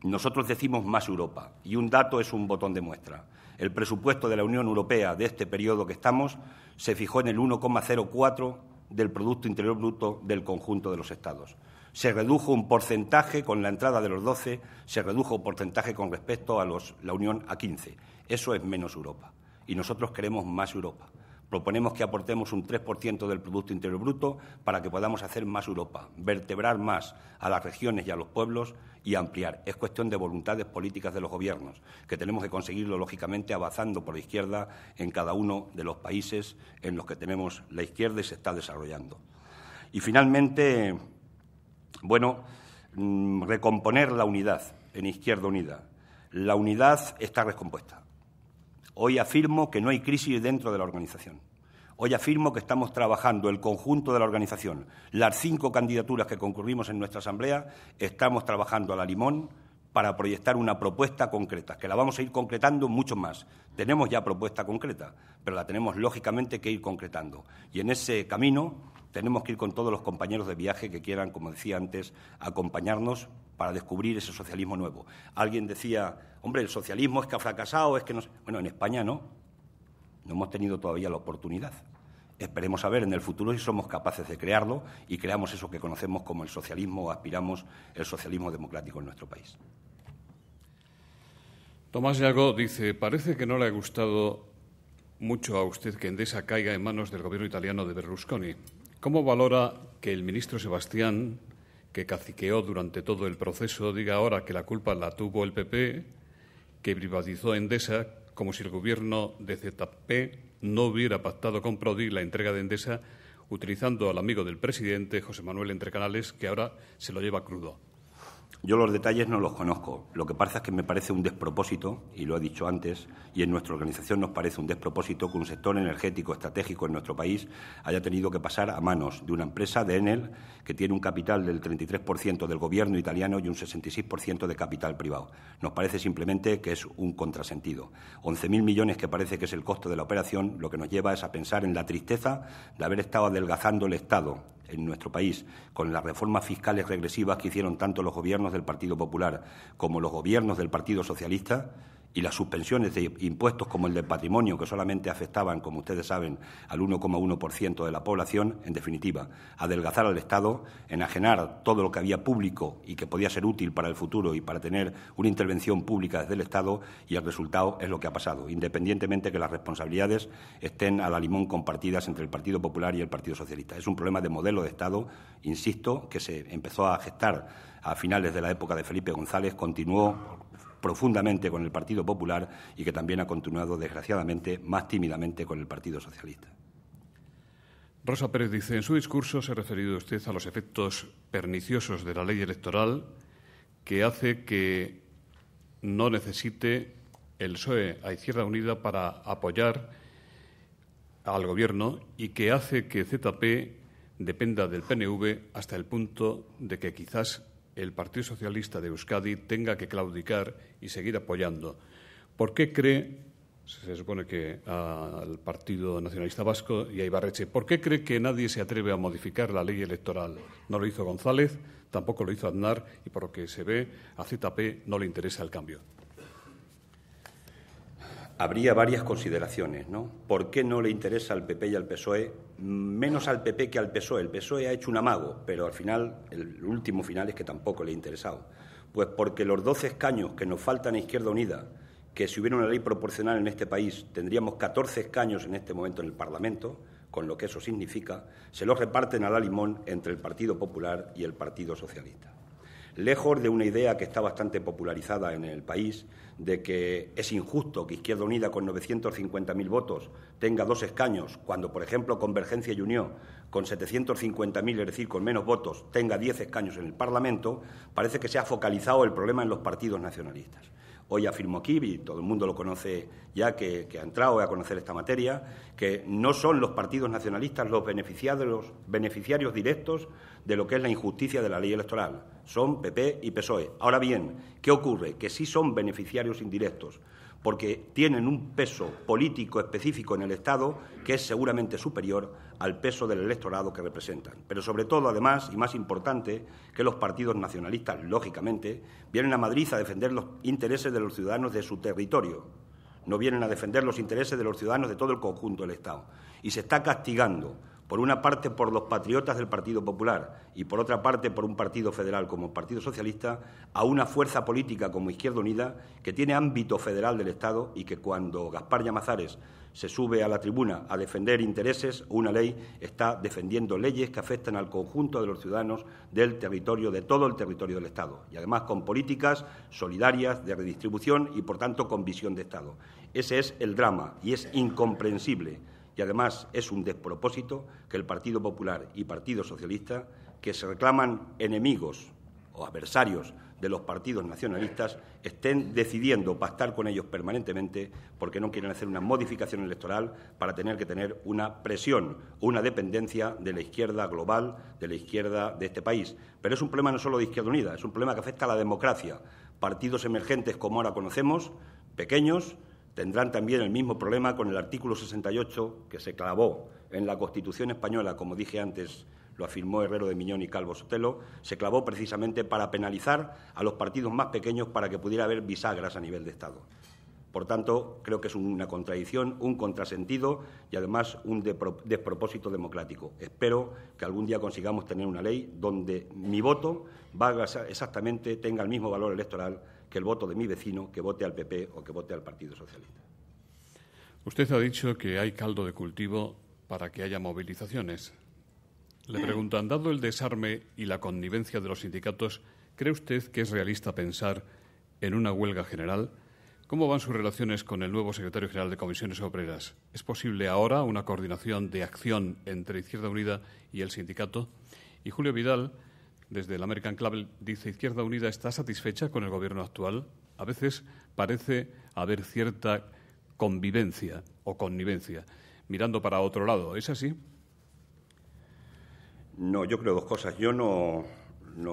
nosotros decimos más Europa y un dato es un botón de muestra. El presupuesto de la Unión Europea de este periodo que estamos se fijó en el 1,04 del Producto Interior Bruto del conjunto de los Estados. Se redujo un porcentaje con la entrada de los 12, se redujo un porcentaje con respecto a la Unión a 15. Eso es menos Europa. Y nosotros queremos más Europa. Proponemos que aportemos un 3% del Producto Interior Bruto para que podamos hacer más Europa, vertebrar más a las regiones y a los pueblos y ampliar. Es cuestión de voluntades políticas de los gobiernos, que tenemos que conseguirlo, lógicamente, avanzando por la izquierda en cada uno de los países en los que tenemos la izquierda y se está desarrollando. Y finalmente, bueno, mm, recomponer la unidad en Izquierda Unida. La unidad está recompuesta. Hoy afirmo que no hay crisis dentro de la organización. Hoy afirmo que estamos trabajando el conjunto de la organización. Las cinco candidaturas que concurrimos en nuestra Asamblea estamos trabajando a la limón para proyectar una propuesta concreta, que la vamos a ir concretando mucho más. Tenemos ya propuesta concreta, pero la tenemos lógicamente que ir concretando. Y en ese camino tenemos que ir con todos los compañeros de viaje que quieran, como decía antes, acompañarnos para descubrir ese socialismo nuevo. Alguien decía, hombre, el socialismo es que ha fracasado, es que no... Bueno, en España no. No hemos tenido todavía la oportunidad. Esperemos a ver en el futuro si somos capaces de crearlo y creamos eso que conocemos como el socialismo o aspiramos el socialismo democrático en nuestro país. Tomás Yago dice, parece que no le ha gustado mucho a usted que Endesa caiga en manos del gobierno italiano de Berlusconi. ¿Cómo valora que el ministro Sebastián que caciqueó durante todo el proceso diga ahora que la culpa la tuvo el PP, que privatizó Endesa como si el gobierno de ZP no hubiera pactado con Prodi la entrega de Endesa utilizando al amigo del presidente, José Manuel Entrecanales, que ahora se lo lleva crudo. Yo los detalles no los conozco. Lo que pasa es que me parece un despropósito, y lo he dicho antes, y en nuestra organización nos parece un despropósito que un sector energético estratégico en nuestro país haya tenido que pasar a manos de una empresa de Enel que tiene un capital del 33% del gobierno italiano y un 66% de capital privado. Nos parece simplemente que es un contrasentido. 11.000 millones que parece que es el costo de la operación, lo que nos lleva es a pensar en la tristeza de haber estado adelgazando el Estado en nuestro país, con las reformas fiscales regresivas que hicieron tanto los gobiernos del Partido Popular como los gobiernos del Partido Socialista, y las suspensiones de impuestos como el del patrimonio, que solamente afectaban, como ustedes saben, al 1,1% de la población, en definitiva, adelgazar al Estado, enajenar todo lo que había público y que podía ser útil para el futuro y para tener una intervención pública desde el Estado, y el resultado es lo que ha pasado, independientemente que las responsabilidades estén a la limón compartidas entre el Partido Popular y el Partido Socialista. Es un problema de modelo de Estado, insisto, que se empezó a gestar a finales de la época de Felipe González, continuó profundamente con el Partido Popular y que también ha continuado, desgraciadamente, más tímidamente con el Partido Socialista. Rosa Pérez dice, en su discurso se ha referido usted a los efectos perniciosos de la ley electoral que hace que no necesite el PSOE a Izquierda Unida para apoyar al Gobierno y que hace que ZP dependa del PNV hasta el punto de que quizás el Partido Socialista de Euskadi tenga que claudicar y seguir apoyando. ¿Por qué cree, se supone que al Partido Nacionalista Vasco y a Ibarreche, ¿por qué cree que nadie se atreve a modificar la ley electoral? No lo hizo González, tampoco lo hizo Aznar y por lo que se ve a ZP no le interesa el cambio habría varias consideraciones, ¿no? ¿Por qué no le interesa al PP y al PSOE? Menos al PP que al PSOE. El PSOE ha hecho un amago, pero al final, el último final es que tampoco le ha interesado. Pues porque los 12 escaños que nos faltan a Izquierda Unida, que si hubiera una ley proporcional en este país, tendríamos 14 escaños en este momento en el Parlamento, con lo que eso significa, se los reparten a la limón entre el Partido Popular y el Partido Socialista lejos de una idea que está bastante popularizada en el país de que es injusto que Izquierda Unida con 950.000 votos tenga dos escaños, cuando, por ejemplo, Convergencia y Unión con 750.000, es decir, con menos votos, tenga diez escaños en el Parlamento, parece que se ha focalizado el problema en los partidos nacionalistas. Hoy afirmo aquí, y todo el mundo lo conoce ya que, que ha entrado a conocer esta materia, que no son los partidos nacionalistas los beneficiados, los beneficiarios directos de lo que es la injusticia de la ley electoral. Son PP y PSOE. Ahora bien, ¿qué ocurre? Que sí son beneficiarios indirectos, porque tienen un peso político específico en el Estado que es seguramente superior al peso del electorado que representan. Pero sobre todo, además, y más importante, que los partidos nacionalistas, lógicamente, vienen a Madrid a defender los intereses de los ciudadanos de su territorio. No vienen a defender los intereses de los ciudadanos de todo el conjunto del Estado. Y se está castigando por una parte por los patriotas del Partido Popular y por otra parte por un partido federal como el Partido Socialista, a una fuerza política como Izquierda Unida que tiene ámbito federal del Estado y que cuando Gaspar Llamazares se sube a la tribuna a defender intereses o una ley, está defendiendo leyes que afectan al conjunto de los ciudadanos del territorio, de todo el territorio del Estado, y además con políticas solidarias de redistribución y, por tanto, con visión de Estado. Ese es el drama y es incomprensible y además es un despropósito que el Partido Popular y Partido Socialista, que se reclaman enemigos o adversarios de los partidos nacionalistas, estén decidiendo pactar con ellos permanentemente porque no quieren hacer una modificación electoral para tener que tener una presión una dependencia de la izquierda global, de la izquierda de este país. Pero es un problema no solo de Izquierda Unida, es un problema que afecta a la democracia. Partidos emergentes como ahora conocemos, pequeños, tendrán también el mismo problema con el artículo 68 que se clavó en la Constitución española, como dije antes, lo afirmó Herrero de Miñón y Calvo Sotelo, se clavó precisamente para penalizar a los partidos más pequeños para que pudiera haber bisagras a nivel de Estado. Por tanto, creo que es una contradicción, un contrasentido y además un despropósito democrático. Espero que algún día consigamos tener una ley donde mi voto valga exactamente, tenga el mismo valor electoral que el voto de mi vecino que vote al PP o que vote al Partido Socialista. Usted ha dicho que hay caldo de cultivo para que haya movilizaciones. Le han dado el desarme y la connivencia de los sindicatos, ¿cree usted que es realista pensar en una huelga general? ¿Cómo van sus relaciones con el nuevo secretario general de Comisiones Obreras? ¿Es posible ahora una coordinación de acción entre Izquierda Unida y el sindicato? Y Julio Vidal desde el American Club dice Izquierda Unida está satisfecha con el gobierno actual. A veces parece haber cierta convivencia o connivencia, mirando para otro lado. ¿Es así? No, yo creo dos cosas. Yo no,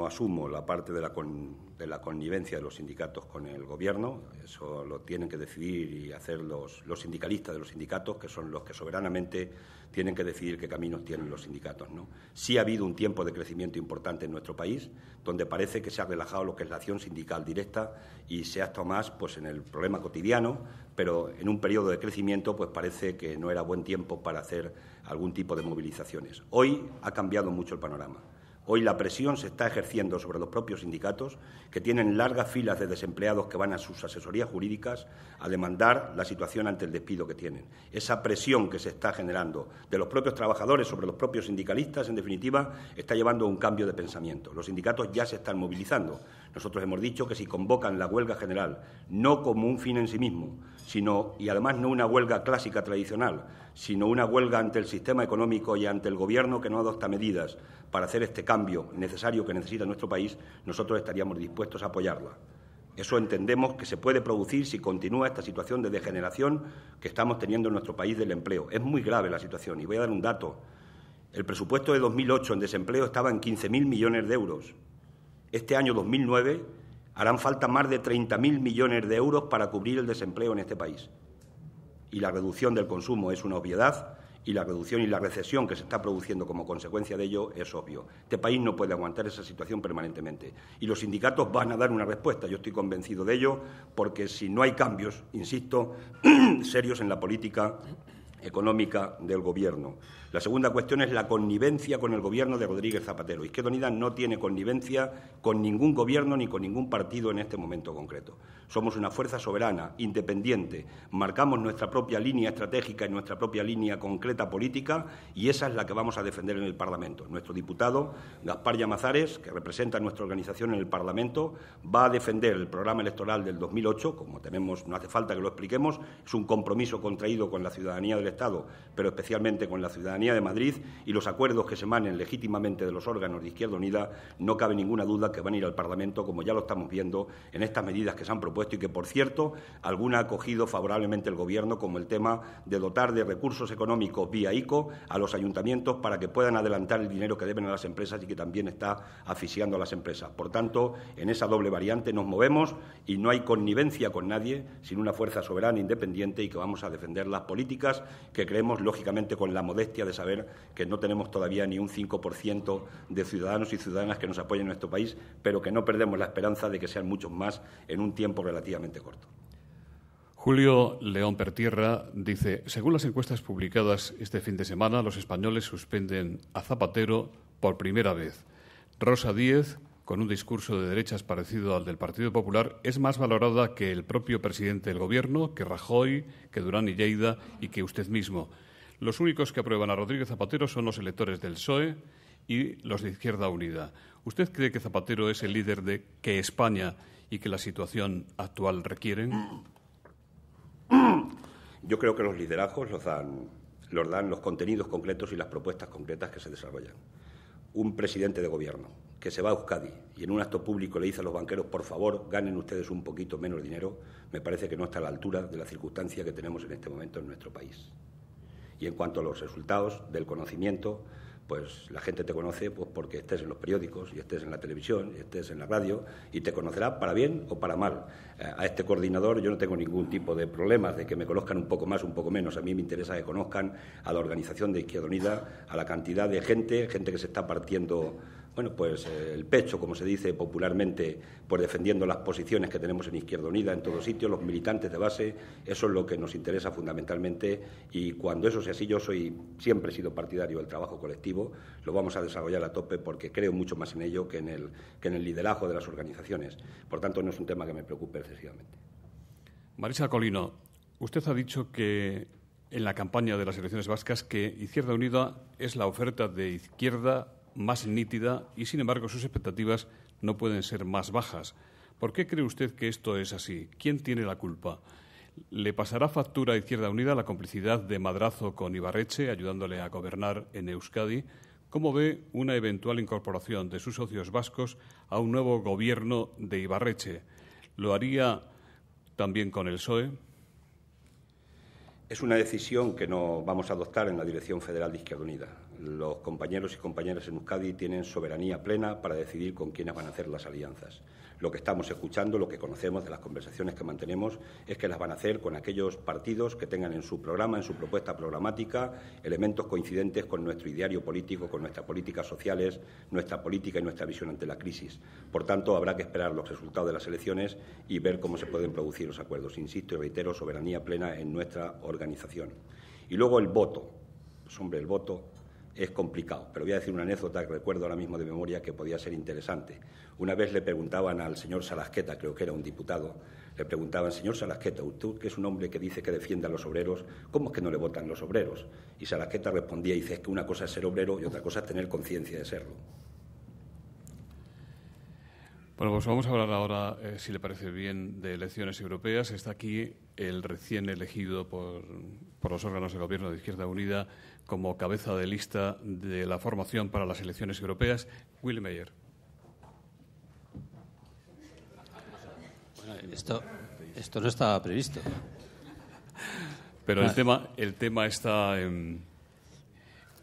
asumo la parte de la connivencia la connivencia de los sindicatos con el gobierno. Eso lo tienen que decidir y hacer los, sindicalistas de los sindicatos, que son los que soberanamente tienen que decidir qué caminos tienen los sindicatos. ¿no? Sí ha habido un tiempo de crecimiento importante en nuestro país, donde parece que se ha relajado lo que es la acción sindical directa y se ha más pues, en el problema cotidiano, pero en un periodo de crecimiento pues, parece que no era buen tiempo para hacer algún tipo de movilizaciones. Hoy ha cambiado mucho el panorama. Hoy la presión se está ejerciendo sobre los propios sindicatos, que tienen largas filas de desempleados que van a sus asesorías jurídicas a demandar la situación ante el despido que tienen. Esa presión que se está generando de los propios trabajadores sobre los propios sindicalistas, en definitiva, está llevando a un cambio de pensamiento. Los sindicatos ya se están movilizando. Nosotros hemos dicho que si convocan la huelga general, no como un fin en sí mismo, sino, y además no una huelga clásica tradicional, sino una huelga ante el sistema económico y ante el Gobierno que no adopta medidas para hacer este cambio necesario que necesita nuestro país, nosotros estaríamos dispuestos a apoyarla. Eso entendemos que se puede producir si continúa esta situación de degeneración que estamos teniendo en nuestro país del empleo. Es muy grave la situación y voy a dar un dato. El presupuesto de 2008 en desempleo estaba en 15.000 millones de euros. Este año 2009 harán falta más de 30.000 millones de euros para cubrir el desempleo en este país. Y la reducción del consumo es una obviedad y la reducción y la recesión que se está produciendo como consecuencia de ello es obvio. Este país no puede aguantar esa situación permanentemente y los sindicatos van a dar una respuesta, yo estoy convencido de ello, porque si no hay cambios, insisto, *clears throat* serios en la política económica del Gobierno. La segunda cuestión es la connivencia con el gobierno de Rodríguez Zapatero. Izquierda Unida no tiene connivencia con ningún gobierno ni con ningún partido en este momento concreto. Somos una fuerza soberana, independiente, marcamos nuestra propia línea estratégica y nuestra propia línea concreta política y esa es la que vamos a defender en el Parlamento. Nuestro diputado, Gaspar Llamazares, que representa a nuestra organización en el Parlamento, va a defender el programa electoral del 2008, como tenemos, no hace falta que lo expliquemos, es un compromiso contraído con la ciudadanía del Estado, pero especialmente con la ciudadanía de Madrid y los acuerdos que se manen legítimamente de los órganos de Izquierda Unida, no cabe ninguna duda que van a ir al Parlamento, como ya lo estamos viendo en estas medidas que se han propuesto y que, por cierto, alguna ha acogido favorablemente el Gobierno, como el tema de dotar de recursos económicos vía ICO a los ayuntamientos para que puedan adelantar el dinero que deben a las empresas y que también está asfixiando a las empresas. Por tanto, en esa doble variante nos movemos y no hay connivencia con nadie sin una fuerza soberana, e independiente y que vamos a defender las políticas que creemos, lógicamente, con la modestia de saber que no tenemos todavía ni un 5% de ciudadanos y ciudadanas que nos apoyen en nuestro país, pero que no perdemos la esperanza de que sean muchos más en un tiempo relativamente corto. Julio León Pertierra dice, según las encuestas publicadas este fin de semana, los españoles suspenden a Zapatero por primera vez. Rosa Díez, con un discurso de derechas parecido al del Partido Popular, es más valorada que el propio presidente del Gobierno, que Rajoy, que Durán y Lleida y que usted mismo. Los únicos que aprueban a Rodríguez Zapatero son los electores del PSOE y los de Izquierda Unida. ¿Usted cree que Zapatero es el líder de que España y que la situación actual requieren? Yo creo que los liderazgos los dan, los dan los contenidos concretos y las propuestas concretas que se desarrollan. Un presidente de gobierno que se va a Euskadi y en un acto público le dice a los banqueros, por favor, ganen ustedes un poquito menos dinero, me parece que no está a la altura de la circunstancia que tenemos en este momento en nuestro país. Y en cuanto a los resultados del conocimiento, pues la gente te conoce pues, porque estés en los periódicos y estés en la televisión y estés en la radio y te conocerá para bien o para mal. Eh, a este coordinador yo no tengo ningún tipo de problemas de que me conozcan un poco más, un poco menos. A mí me interesa que conozcan a la organización de Izquierda Unida, a la cantidad de gente, gente que se está partiendo bueno, pues eh, el pecho, como se dice popularmente, por pues defendiendo las posiciones que tenemos en Izquierda Unida, en todos sitios, los militantes de base, eso es lo que nos interesa fundamentalmente y cuando eso sea así, yo soy, siempre he sido partidario del trabajo colectivo, lo vamos a desarrollar a tope porque creo mucho más en ello que en el, que en el liderazgo de las organizaciones. Por tanto, no es un tema que me preocupe excesivamente. Marisa Colino, usted ha dicho que en la campaña de las elecciones vascas que Izquierda Unida es la oferta de izquierda más nítida y, sin embargo, sus expectativas no pueden ser más bajas. ¿Por qué cree usted que esto es así? ¿Quién tiene la culpa? ¿Le pasará factura a Izquierda Unida la complicidad de Madrazo con Ibarreche, ayudándole a gobernar en Euskadi? ¿Cómo ve una eventual incorporación de sus socios vascos a un nuevo gobierno de Ibarreche? ¿Lo haría también con el SOE? Es una decisión que no vamos a adoptar en la Dirección Federal de Izquierda Unida los compañeros y compañeras en Euskadi tienen soberanía plena para decidir con quiénes van a hacer las alianzas. Lo que estamos escuchando, lo que conocemos de las conversaciones que mantenemos, es que las van a hacer con aquellos partidos que tengan en su programa, en su propuesta programática, elementos coincidentes con nuestro ideario político, con nuestras políticas sociales, nuestra política y nuestra visión ante la crisis. Por tanto, habrá que esperar los resultados de las elecciones y ver cómo se pueden producir los acuerdos. Insisto y reitero, soberanía plena en nuestra organización. Y luego el voto. Pues hombre, el voto es complicado, pero voy a decir una anécdota que recuerdo ahora mismo de memoria que podía ser interesante. Una vez le preguntaban al señor Salasqueta, creo que era un diputado, le preguntaban, señor Salasqueta, usted que es un hombre que dice que defiende a los obreros, ¿cómo es que no le votan los obreros? Y Salasqueta respondía, y dice, que una cosa es ser obrero y otra cosa es tener conciencia de serlo. Bueno, pues vamos a hablar ahora, eh, si le parece bien, de elecciones europeas. Está aquí el recién elegido por, los órganos del gobierno de Izquierda Unida como cabeza de lista de la formación para las elecciones europeas, Will Meyer. Bueno, esto, no estaba previsto. Pero el, ah. tema, el tema está en,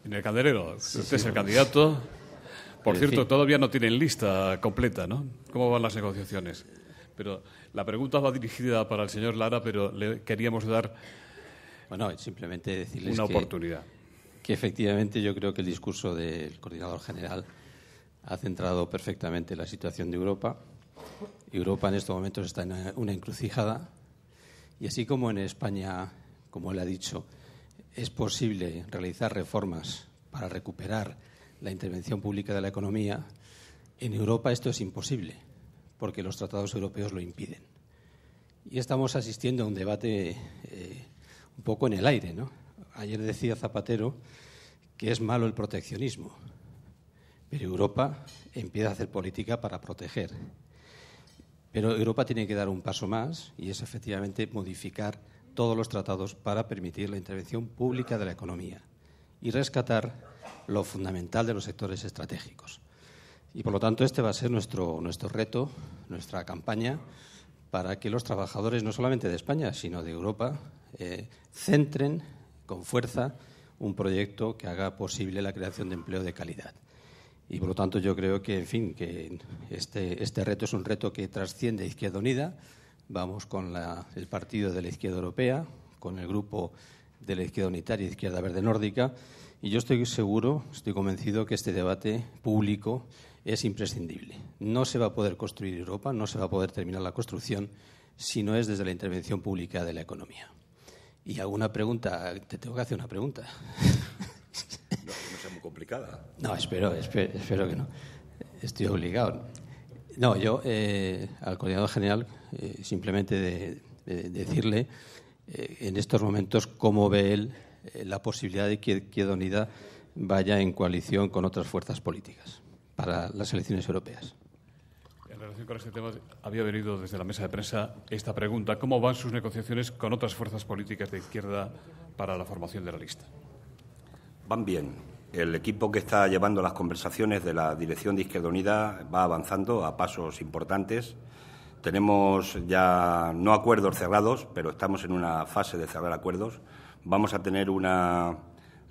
el candelero. Usted es el candidato. Por cierto, todavía no tienen lista completa, ¿no? ¿Cómo van las negociaciones? Pero la pregunta va dirigida para el señor Lara, pero le queríamos dar bueno, simplemente decirles una oportunidad. Que efectivamente yo creo que el discurso del coordinador general ha centrado perfectamente la situación de Europa. Europa en estos momentos está en una encrucijada y así como en España, como él ha dicho, es posible realizar reformas para recuperar la intervención pública de la economía, en Europa esto es imposible, porque los tratados europeos lo impiden. Y estamos asistiendo a un debate eh, un poco en el aire. ¿no? Ayer decía Zapatero que es malo el proteccionismo, pero Europa empieza a hacer política para proteger. Pero Europa tiene que dar un paso más y es efectivamente modificar todos los tratados para permitir la intervención pública de la economía y rescatar lo fundamental de los sectores estratégicos. Y por lo tanto, este va a ser nuestro, nuestro reto, nuestra campaña, para que los trabajadores, no solamente de España, sino de Europa, eh, centren con fuerza un proyecto que haga posible la creación de empleo de calidad. Y por lo tanto, yo creo que, en fin, que este, este reto es un reto que trasciende Izquierda Unida. Vamos con el partido de la Izquierda Europea, con el grupo de la izquierda unitaria y izquierda verde nórdica. Y yo estoy seguro, estoy convencido que este debate público es imprescindible. No se va a poder construir Europa, no se va a poder terminar la construcción si no es desde la intervención pública de la economía. Y alguna pregunta, te tengo que hacer una pregunta. *laughs* No, no sea complicada. No, espero, que no. Estoy obligado. No, yo eh, al coordinador general eh, simplemente decirle eh, en estos momentos cómo ve él eh, la posibilidad de que Izquierda Unida vaya en coalición con otras fuerzas políticas para las elecciones europeas. En relación con este tema, había venido desde la mesa de prensa esta pregunta. ¿Cómo van sus negociaciones con otras fuerzas políticas de izquierda para la formación de la lista? Van bien. El equipo que está llevando las conversaciones de la Dirección de Izquierda Unida va avanzando a pasos importantes. Tenemos ya no acuerdos cerrados, pero estamos en una fase de cerrar acuerdos. Vamos a tener una,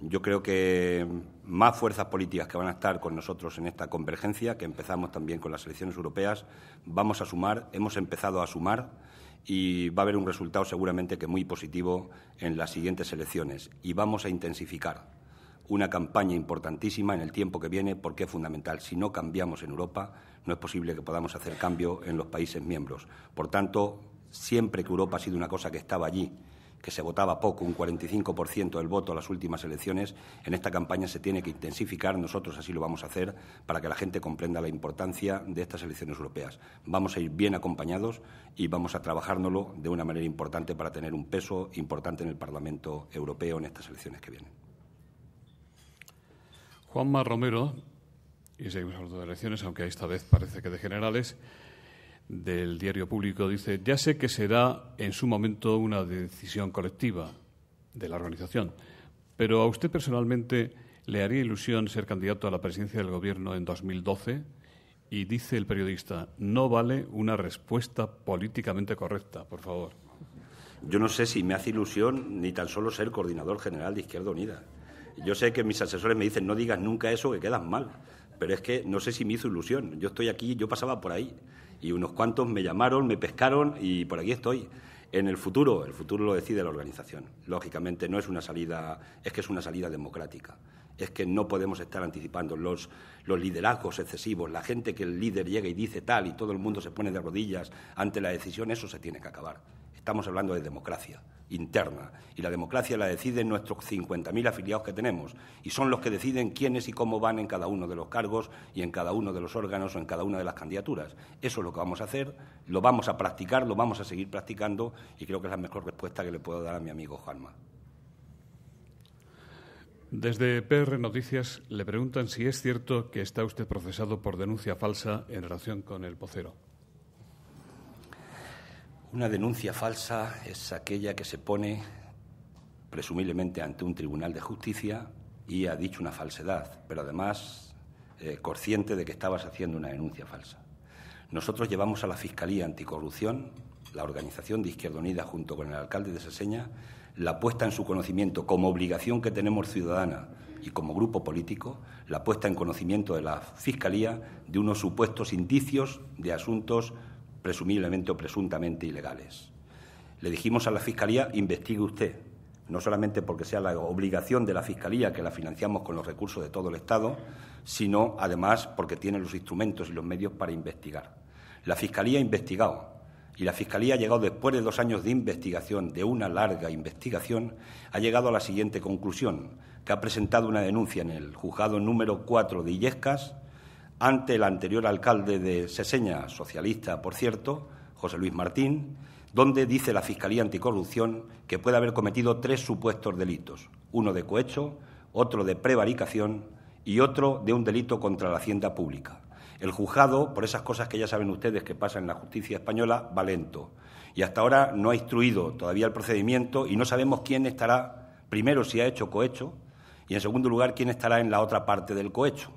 yo creo que más fuerzas políticas que van a estar con nosotros en esta convergencia, que empezamos también con las elecciones europeas, vamos a sumar, hemos empezado a sumar y va a haber un resultado seguramente que muy positivo en las siguientes elecciones. Y vamos a intensificar una campaña importantísima en el tiempo que viene porque es fundamental. Si no cambiamos en Europa, no es posible que podamos hacer cambio en los países miembros. Por tanto, siempre que Europa ha sido una cosa que estaba allí, que se votaba poco, un 45% del voto en las últimas elecciones, en esta campaña se tiene que intensificar, nosotros así lo vamos a hacer, para que la gente comprenda la importancia de estas elecciones europeas. Vamos a ir bien acompañados y vamos a trabajárnoslo de una manera importante para tener un peso importante en el Parlamento Europeo en estas elecciones que vienen. Juanma Romero, y seguimos hablando de elecciones, aunque esta vez parece que de generales, del diario público dice, ya sé que será en su momento una decisión colectiva de la organización, pero a usted personalmente le haría ilusión ser candidato a la presidencia del Gobierno en 2012 y dice el periodista, no vale una respuesta políticamente correcta, por favor. Yo no sé si me hace ilusión ni tan solo ser coordinador general de Izquierda Unida. Yo sé que mis asesores me dicen, no digas nunca eso, que quedas mal pero es que no sé si me hizo ilusión. Yo estoy aquí, yo pasaba por ahí y unos cuantos me llamaron, me pescaron y por aquí estoy. En el futuro, el futuro lo decide la organización. Lógicamente no es una salida, es que es una salida democrática. Es que no podemos estar anticipando los, los liderazgos excesivos, la gente que el líder llega y dice tal y todo el mundo se pone de rodillas ante la decisión, eso se tiene que acabar. Estamos hablando de democracia interna y la democracia la deciden nuestros 50.000 afiliados que tenemos y son los que deciden quiénes y cómo van en cada uno de los cargos y en cada uno de los órganos o en cada una de las candidaturas. Eso es lo que vamos a hacer, lo vamos a practicar, lo vamos a seguir practicando y creo que es la mejor respuesta que le puedo dar a mi amigo Juanma. Desde PR Noticias le preguntan si es cierto que está usted procesado por denuncia falsa en relación con el pocero. Una denuncia falsa es aquella que se pone presumiblemente ante un tribunal de justicia y ha dicho una falsedad, pero además eh, consciente de que estabas haciendo una denuncia falsa. Nosotros llevamos a la Fiscalía Anticorrupción, la organización de Izquierda Unida junto con el alcalde de Seseña, la puesta en su conocimiento como obligación que tenemos ciudadana y como grupo político, la puesta en conocimiento de la Fiscalía de unos supuestos indicios de asuntos presumiblemente o presuntamente ilegales. Le dijimos a la Fiscalía, investigue usted, no solamente porque sea la obligación de la Fiscalía, que la financiamos con los recursos de todo el Estado, sino además porque tiene los instrumentos y los medios para investigar. La Fiscalía ha investigado y la Fiscalía ha llegado, después de dos años de investigación, de una larga investigación, ha llegado a la siguiente conclusión, que ha presentado una denuncia en el juzgado número 4 de Illescas ante el anterior alcalde de Seseña, socialista, por cierto, José Luis Martín, donde dice la Fiscalía Anticorrupción que puede haber cometido tres supuestos delitos, uno de cohecho, otro de prevaricación y otro de un delito contra la hacienda pública. El juzgado, por esas cosas que ya saben ustedes que pasan en la justicia española, va lento. Y hasta ahora no ha instruido todavía el procedimiento y no sabemos quién estará, primero, si ha hecho cohecho y, en segundo lugar, quién estará en la otra parte del cohecho.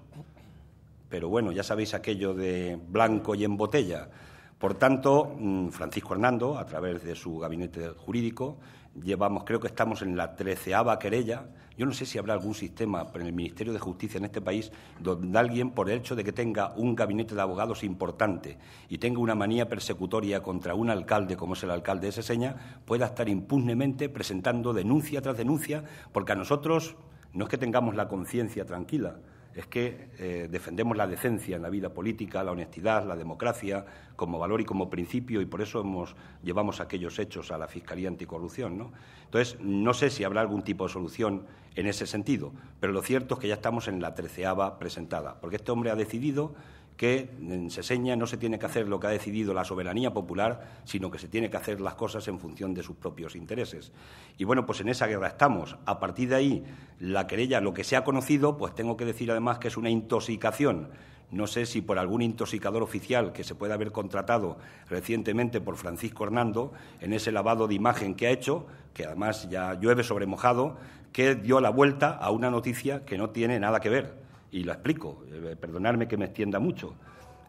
Pero bueno, ya sabéis aquello de blanco y en botella. Por tanto, mm, Francisco Hernando, a través de su gabinete jurídico, llevamos, creo que estamos en la treceava querella. Yo no sé si habrá algún sistema en el Ministerio de Justicia en este país donde alguien, por el hecho de que tenga un gabinete de abogados importante y tenga una manía persecutoria contra un alcalde como es el alcalde de seña, pueda estar impunemente presentando denuncia tras denuncia, porque a nosotros no es que tengamos la conciencia tranquila, es que eh, defendemos la decencia en la vida política, la honestidad, la democracia como valor y como principio y por eso hemos, llevamos aquellos hechos a la Fiscalía Anticorrupción. ¿no? Entonces, no sé si habrá algún tipo de solución en ese sentido, pero lo cierto es que ya estamos en la treceava presentada, porque este hombre ha decidido que en Seseña no se tiene que hacer lo que ha decidido la soberanía popular, sino que se tiene que hacer las cosas en función de sus propios intereses. Y bueno, pues en esa guerra estamos. A partir de ahí, la querella, lo que se ha conocido, pues tengo que decir además que es una intoxicación. No sé si por algún intoxicador oficial que se pueda haber contratado recientemente por Francisco Hernando, en ese lavado de imagen que ha hecho, que además ya llueve sobre mojado, que dio la vuelta a una noticia que no tiene nada que ver y la explico, eh, perdonadme que me extienda mucho,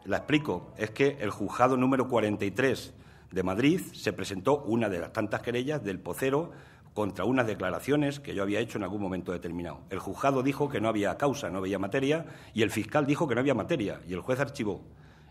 la explico, es que el juzgado número 43 de Madrid se presentó una de las tantas querellas del Pocero contra unas declaraciones que yo había hecho en algún momento determinado. El juzgado dijo que no había causa, no había materia, y el fiscal dijo que no había materia, y el juez archivó.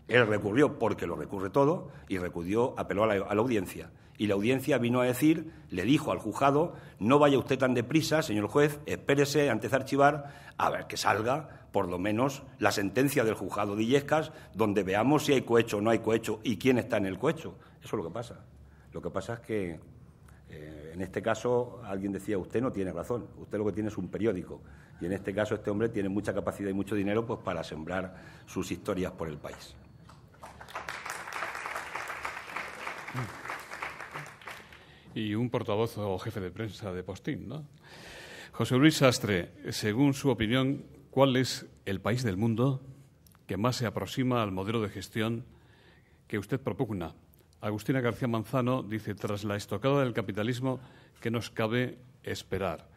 Él recurrió porque lo recurre todo y recurrió, apeló a la, a la, audiencia. Y la audiencia vino a decir, le dijo al juzgado, no vaya usted tan deprisa, señor juez, espérese antes de archivar, a ver que salga, por lo menos la sentencia del juzgado de Illescas, donde veamos si hay cohecho o no hay cohecho y quién está en el cohecho. Eso es lo que pasa. Lo que pasa es que, eh, en este caso, alguien decía, usted no tiene razón, usted lo que tiene es un periódico. Y en este caso, este hombre tiene mucha capacidad y mucho dinero pues, para sembrar sus historias por el país. Y un portavoz o jefe de prensa de Postín, ¿no? José Luis Sastre, según su opinión, ¿Cuál es el país del mundo que más se aproxima al modelo de gestión que usted propugna? Agustina García Manzano dice, tras la estocada del capitalismo, ¿qué nos cabe esperar?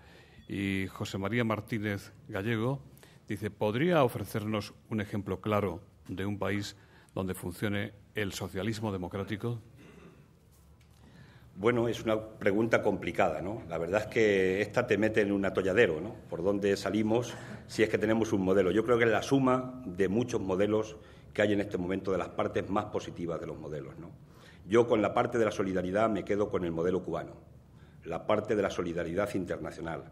Y José María Martínez Gallego dice, ¿podría ofrecernos un ejemplo claro de un país donde funcione el socialismo democrático? Bueno, es una pregunta complicada, ¿no? La verdad es que esta te mete en un atolladero, ¿no? ¿Por dónde salimos? si es que tenemos un modelo. Yo creo que es la suma de muchos modelos que hay en este momento, de las partes más positivas de los modelos. ¿no? Yo con la parte de la solidaridad me quedo con el modelo cubano, la parte de la solidaridad internacional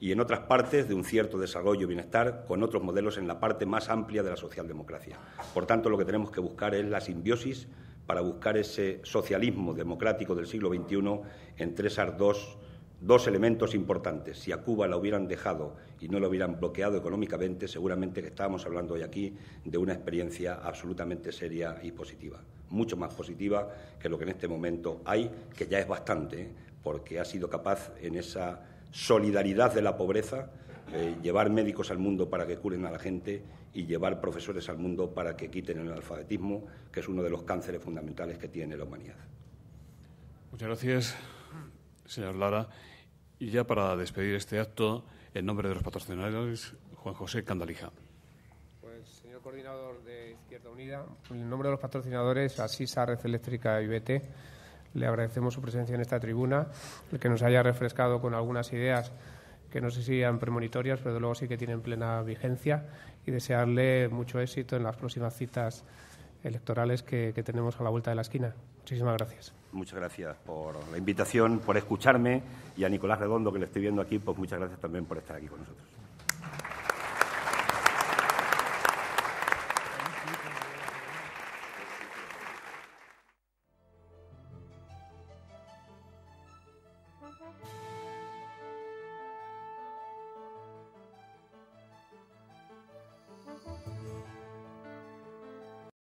y en otras partes de un cierto desarrollo y bienestar con otros modelos en la parte más amplia de la socialdemocracia. Por tanto, lo que tenemos que buscar es la simbiosis para buscar ese socialismo democrático del siglo XXI entre esas dos Dos elementos importantes. Si a Cuba la hubieran dejado y no la hubieran bloqueado económicamente, seguramente que estábamos hablando hoy aquí de una experiencia absolutamente seria y positiva. Mucho más positiva que lo que en este momento hay, que ya es bastante, porque ha sido capaz en esa solidaridad de la pobreza, eh, llevar médicos al mundo para que curen a la gente y llevar profesores al mundo para que quiten el alfabetismo, que es uno de los cánceres fundamentales que tiene la humanidad. Muchas gracias, señor Lara. Y ya para despedir este acto, en nombre de los patrocinadores, Juan José Candalija. Pues, señor coordinador de Izquierda Unida, en nombre de los patrocinadores, Asisa, Red Eléctrica y BT, le agradecemos su presencia en esta tribuna, el que nos haya refrescado con algunas ideas que no sé si eran premonitorias, pero de luego sí que tienen plena vigencia y desearle mucho éxito en las próximas citas electorales que tenemos a la vuelta de la esquina. Muchísimas gracias muchas gracias por la invitación, por escucharme y a Nicolás Redondo, que le estoy viendo aquí, pues muchas gracias también por estar aquí con nosotros.